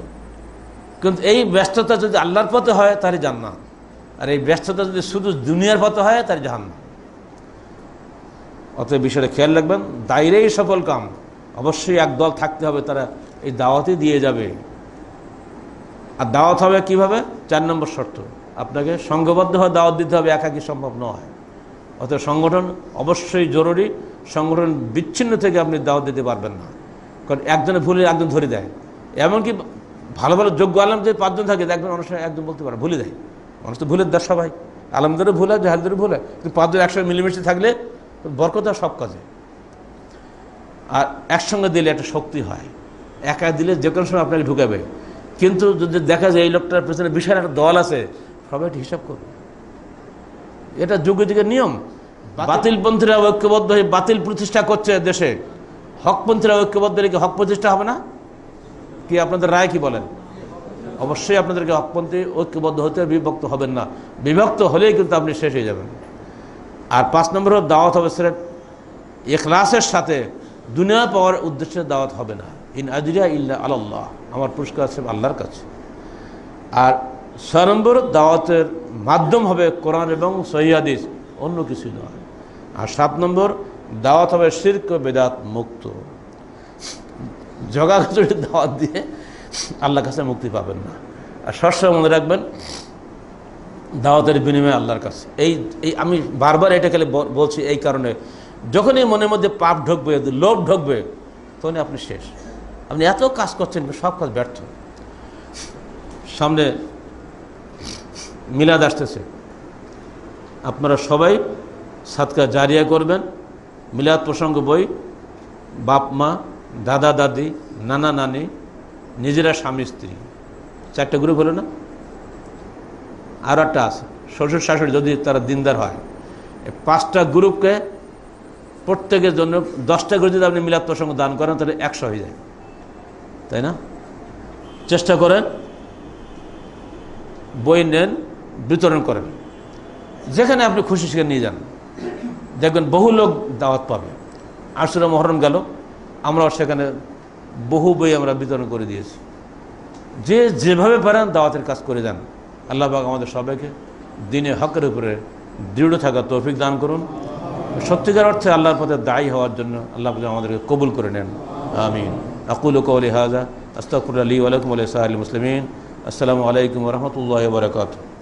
কিন্তু এই ব্যস্ততা যদি আল্লাহর পথে হয় তাহলে জান্নাত আর এই ব্যস্ততা যদি শুধু দুনিয়ার পথে হয় তাহলে জাহান্নাত অতএব বিষয়টা খেয়াল রাখবেন দায়রেই সফল কাম অবশ্যই এক দল থাকতে হবে তারা এই দাওয়াতই দিয়ে যাবে আর দাওয়াত হবে কিভাবে চার নম্বর শর্ত আপনাকে সংঘবদ্ধ হয়ে দাওয়াত দিতে হবে একাকি সম্ভব নয় অতএব সংগঠন অবশ্যই জরুরি সংগঠন বিচ্ছিন্ন থেকে আপনি দাওয়াত দিতে পারবেন না কারণ একজনে ভুলে একজন ধরে দেয় এমনকি ভালো ভালো যোগ্য আলম যে পাঁচজন থাকে একজন মানুষের একজন বলতে পারে ভুলে দেয় মানুষ তো ভুলের দেয় সবাই আলমদেরও ভুল হয় ভুলে ভুল হয় কিন্তু পাঁচজন একসঙ্গে মিলেমিশে থাকলে বরকত সব কাজে আর একসঙ্গে দিলে একটা শক্তি হয় একা দিলে যে কোনো সময় আপনাকে ঢুকাবে কিন্তু যদি দেখা যায় এই লোকটার পেছনে বিশাল একটা দল আছে সবাই একটা হিসাব করবে এটা যুগে যুগের নিয়ম বাতিলপন্থীরা ঐক্যবদ্ধ হয়ে বাতিল প্রতিষ্ঠা করছে দেশে হকপন্থীরা ঐক্যবদ্ধ রেখে হক প্রতিষ্ঠা হবে না কি আপনাদের রায় কি বলেন অবশ্যই আপনাদেরকে হকপন্থী ঐক্যবদ্ধ হতে বিভক্ত হবেন না বিভক্ত হলেই কিন্তু আপনি শেষ হয়ে যাবেন আর পাঁচ নম্বর দাওয়াত হবে স্রেফ এখলাসের সাথে দুনিয়া পাওয়ার উদ্দেশ্যে দাওয়াত হবে না ইন আজিরা ইল্লা আল্লাহ আমার পুরস্কার আছে আল্লাহর কাছে আর ছয় নম্বর দাওয়াতের মাধ্যম হবে কোরআন এবং সহিদিস অন্য কিছু নয় আর সাত নম্বর দাওয়াত হবে শির্ক বেদাত মুক্ত জগাখচুরির দাওয়াত দিয়ে আল্লাহ কাছে মুক্তি পাবেন না আর সবসময় মনে রাখবেন দাওয়াতের বিনিময়ে আল্লাহর কাছে এই এই আমি বারবার এটা খেলে বলছি এই কারণে যখনই মনের মধ্যে পাপ ঢুকবে লোভ ঢুকবে তখনই আপনি শেষ আপনি এত কাজ করছেন সব কাজ ব্যর্থ সামনে মিলাদ আসতেছে আপনারা সবাই সাতকা জারিয়া করবেন মিলাদ প্রসঙ্গ বই বাপ মা দাদা দাদি নানা নানি নিজেরা স্বামী স্ত্রী চারটে গ্রুপ হলো না আরও একটা আছে শ্বশুর শাশুড়ি যদি তারা দিনদার হয় পাঁচটা গ্রুপকে প্রত্যেকের জন্য দশটা গ্রুপ যদি আপনি মিলাদ প্রসঙ্গ দান করেন তাহলে একশো হয়ে যায় তাই না চেষ্টা করেন বই নেন বিতরণ করেন যেখানে আপনি খুশি সেখানে নিয়ে যান দেখবেন বহু লোক দাওয়াত পাবে আশুরা মহরম গেল আমরাও সেখানে বহু বই আমরা বিতরণ করে দিয়েছি যে যেভাবে পারেন দাওয়াতের কাজ করে যান আল্লাহ পাক আমাদের সবাইকে দিনে হকের উপরে দৃঢ় থাকা তৌফিক দান করুন সত্যিকার অর্থে আল্লাহর পথে দায়ী হওয়ার জন্য আল্লাহ আমাদেরকে কবুল করে নেন আমিন আকুল কৌলি হাজা আস্তাকুর আলী আলকুম আলিয়া সাহা আসসালামু আলাইকুম রহমতুল্লাহ বরকাতু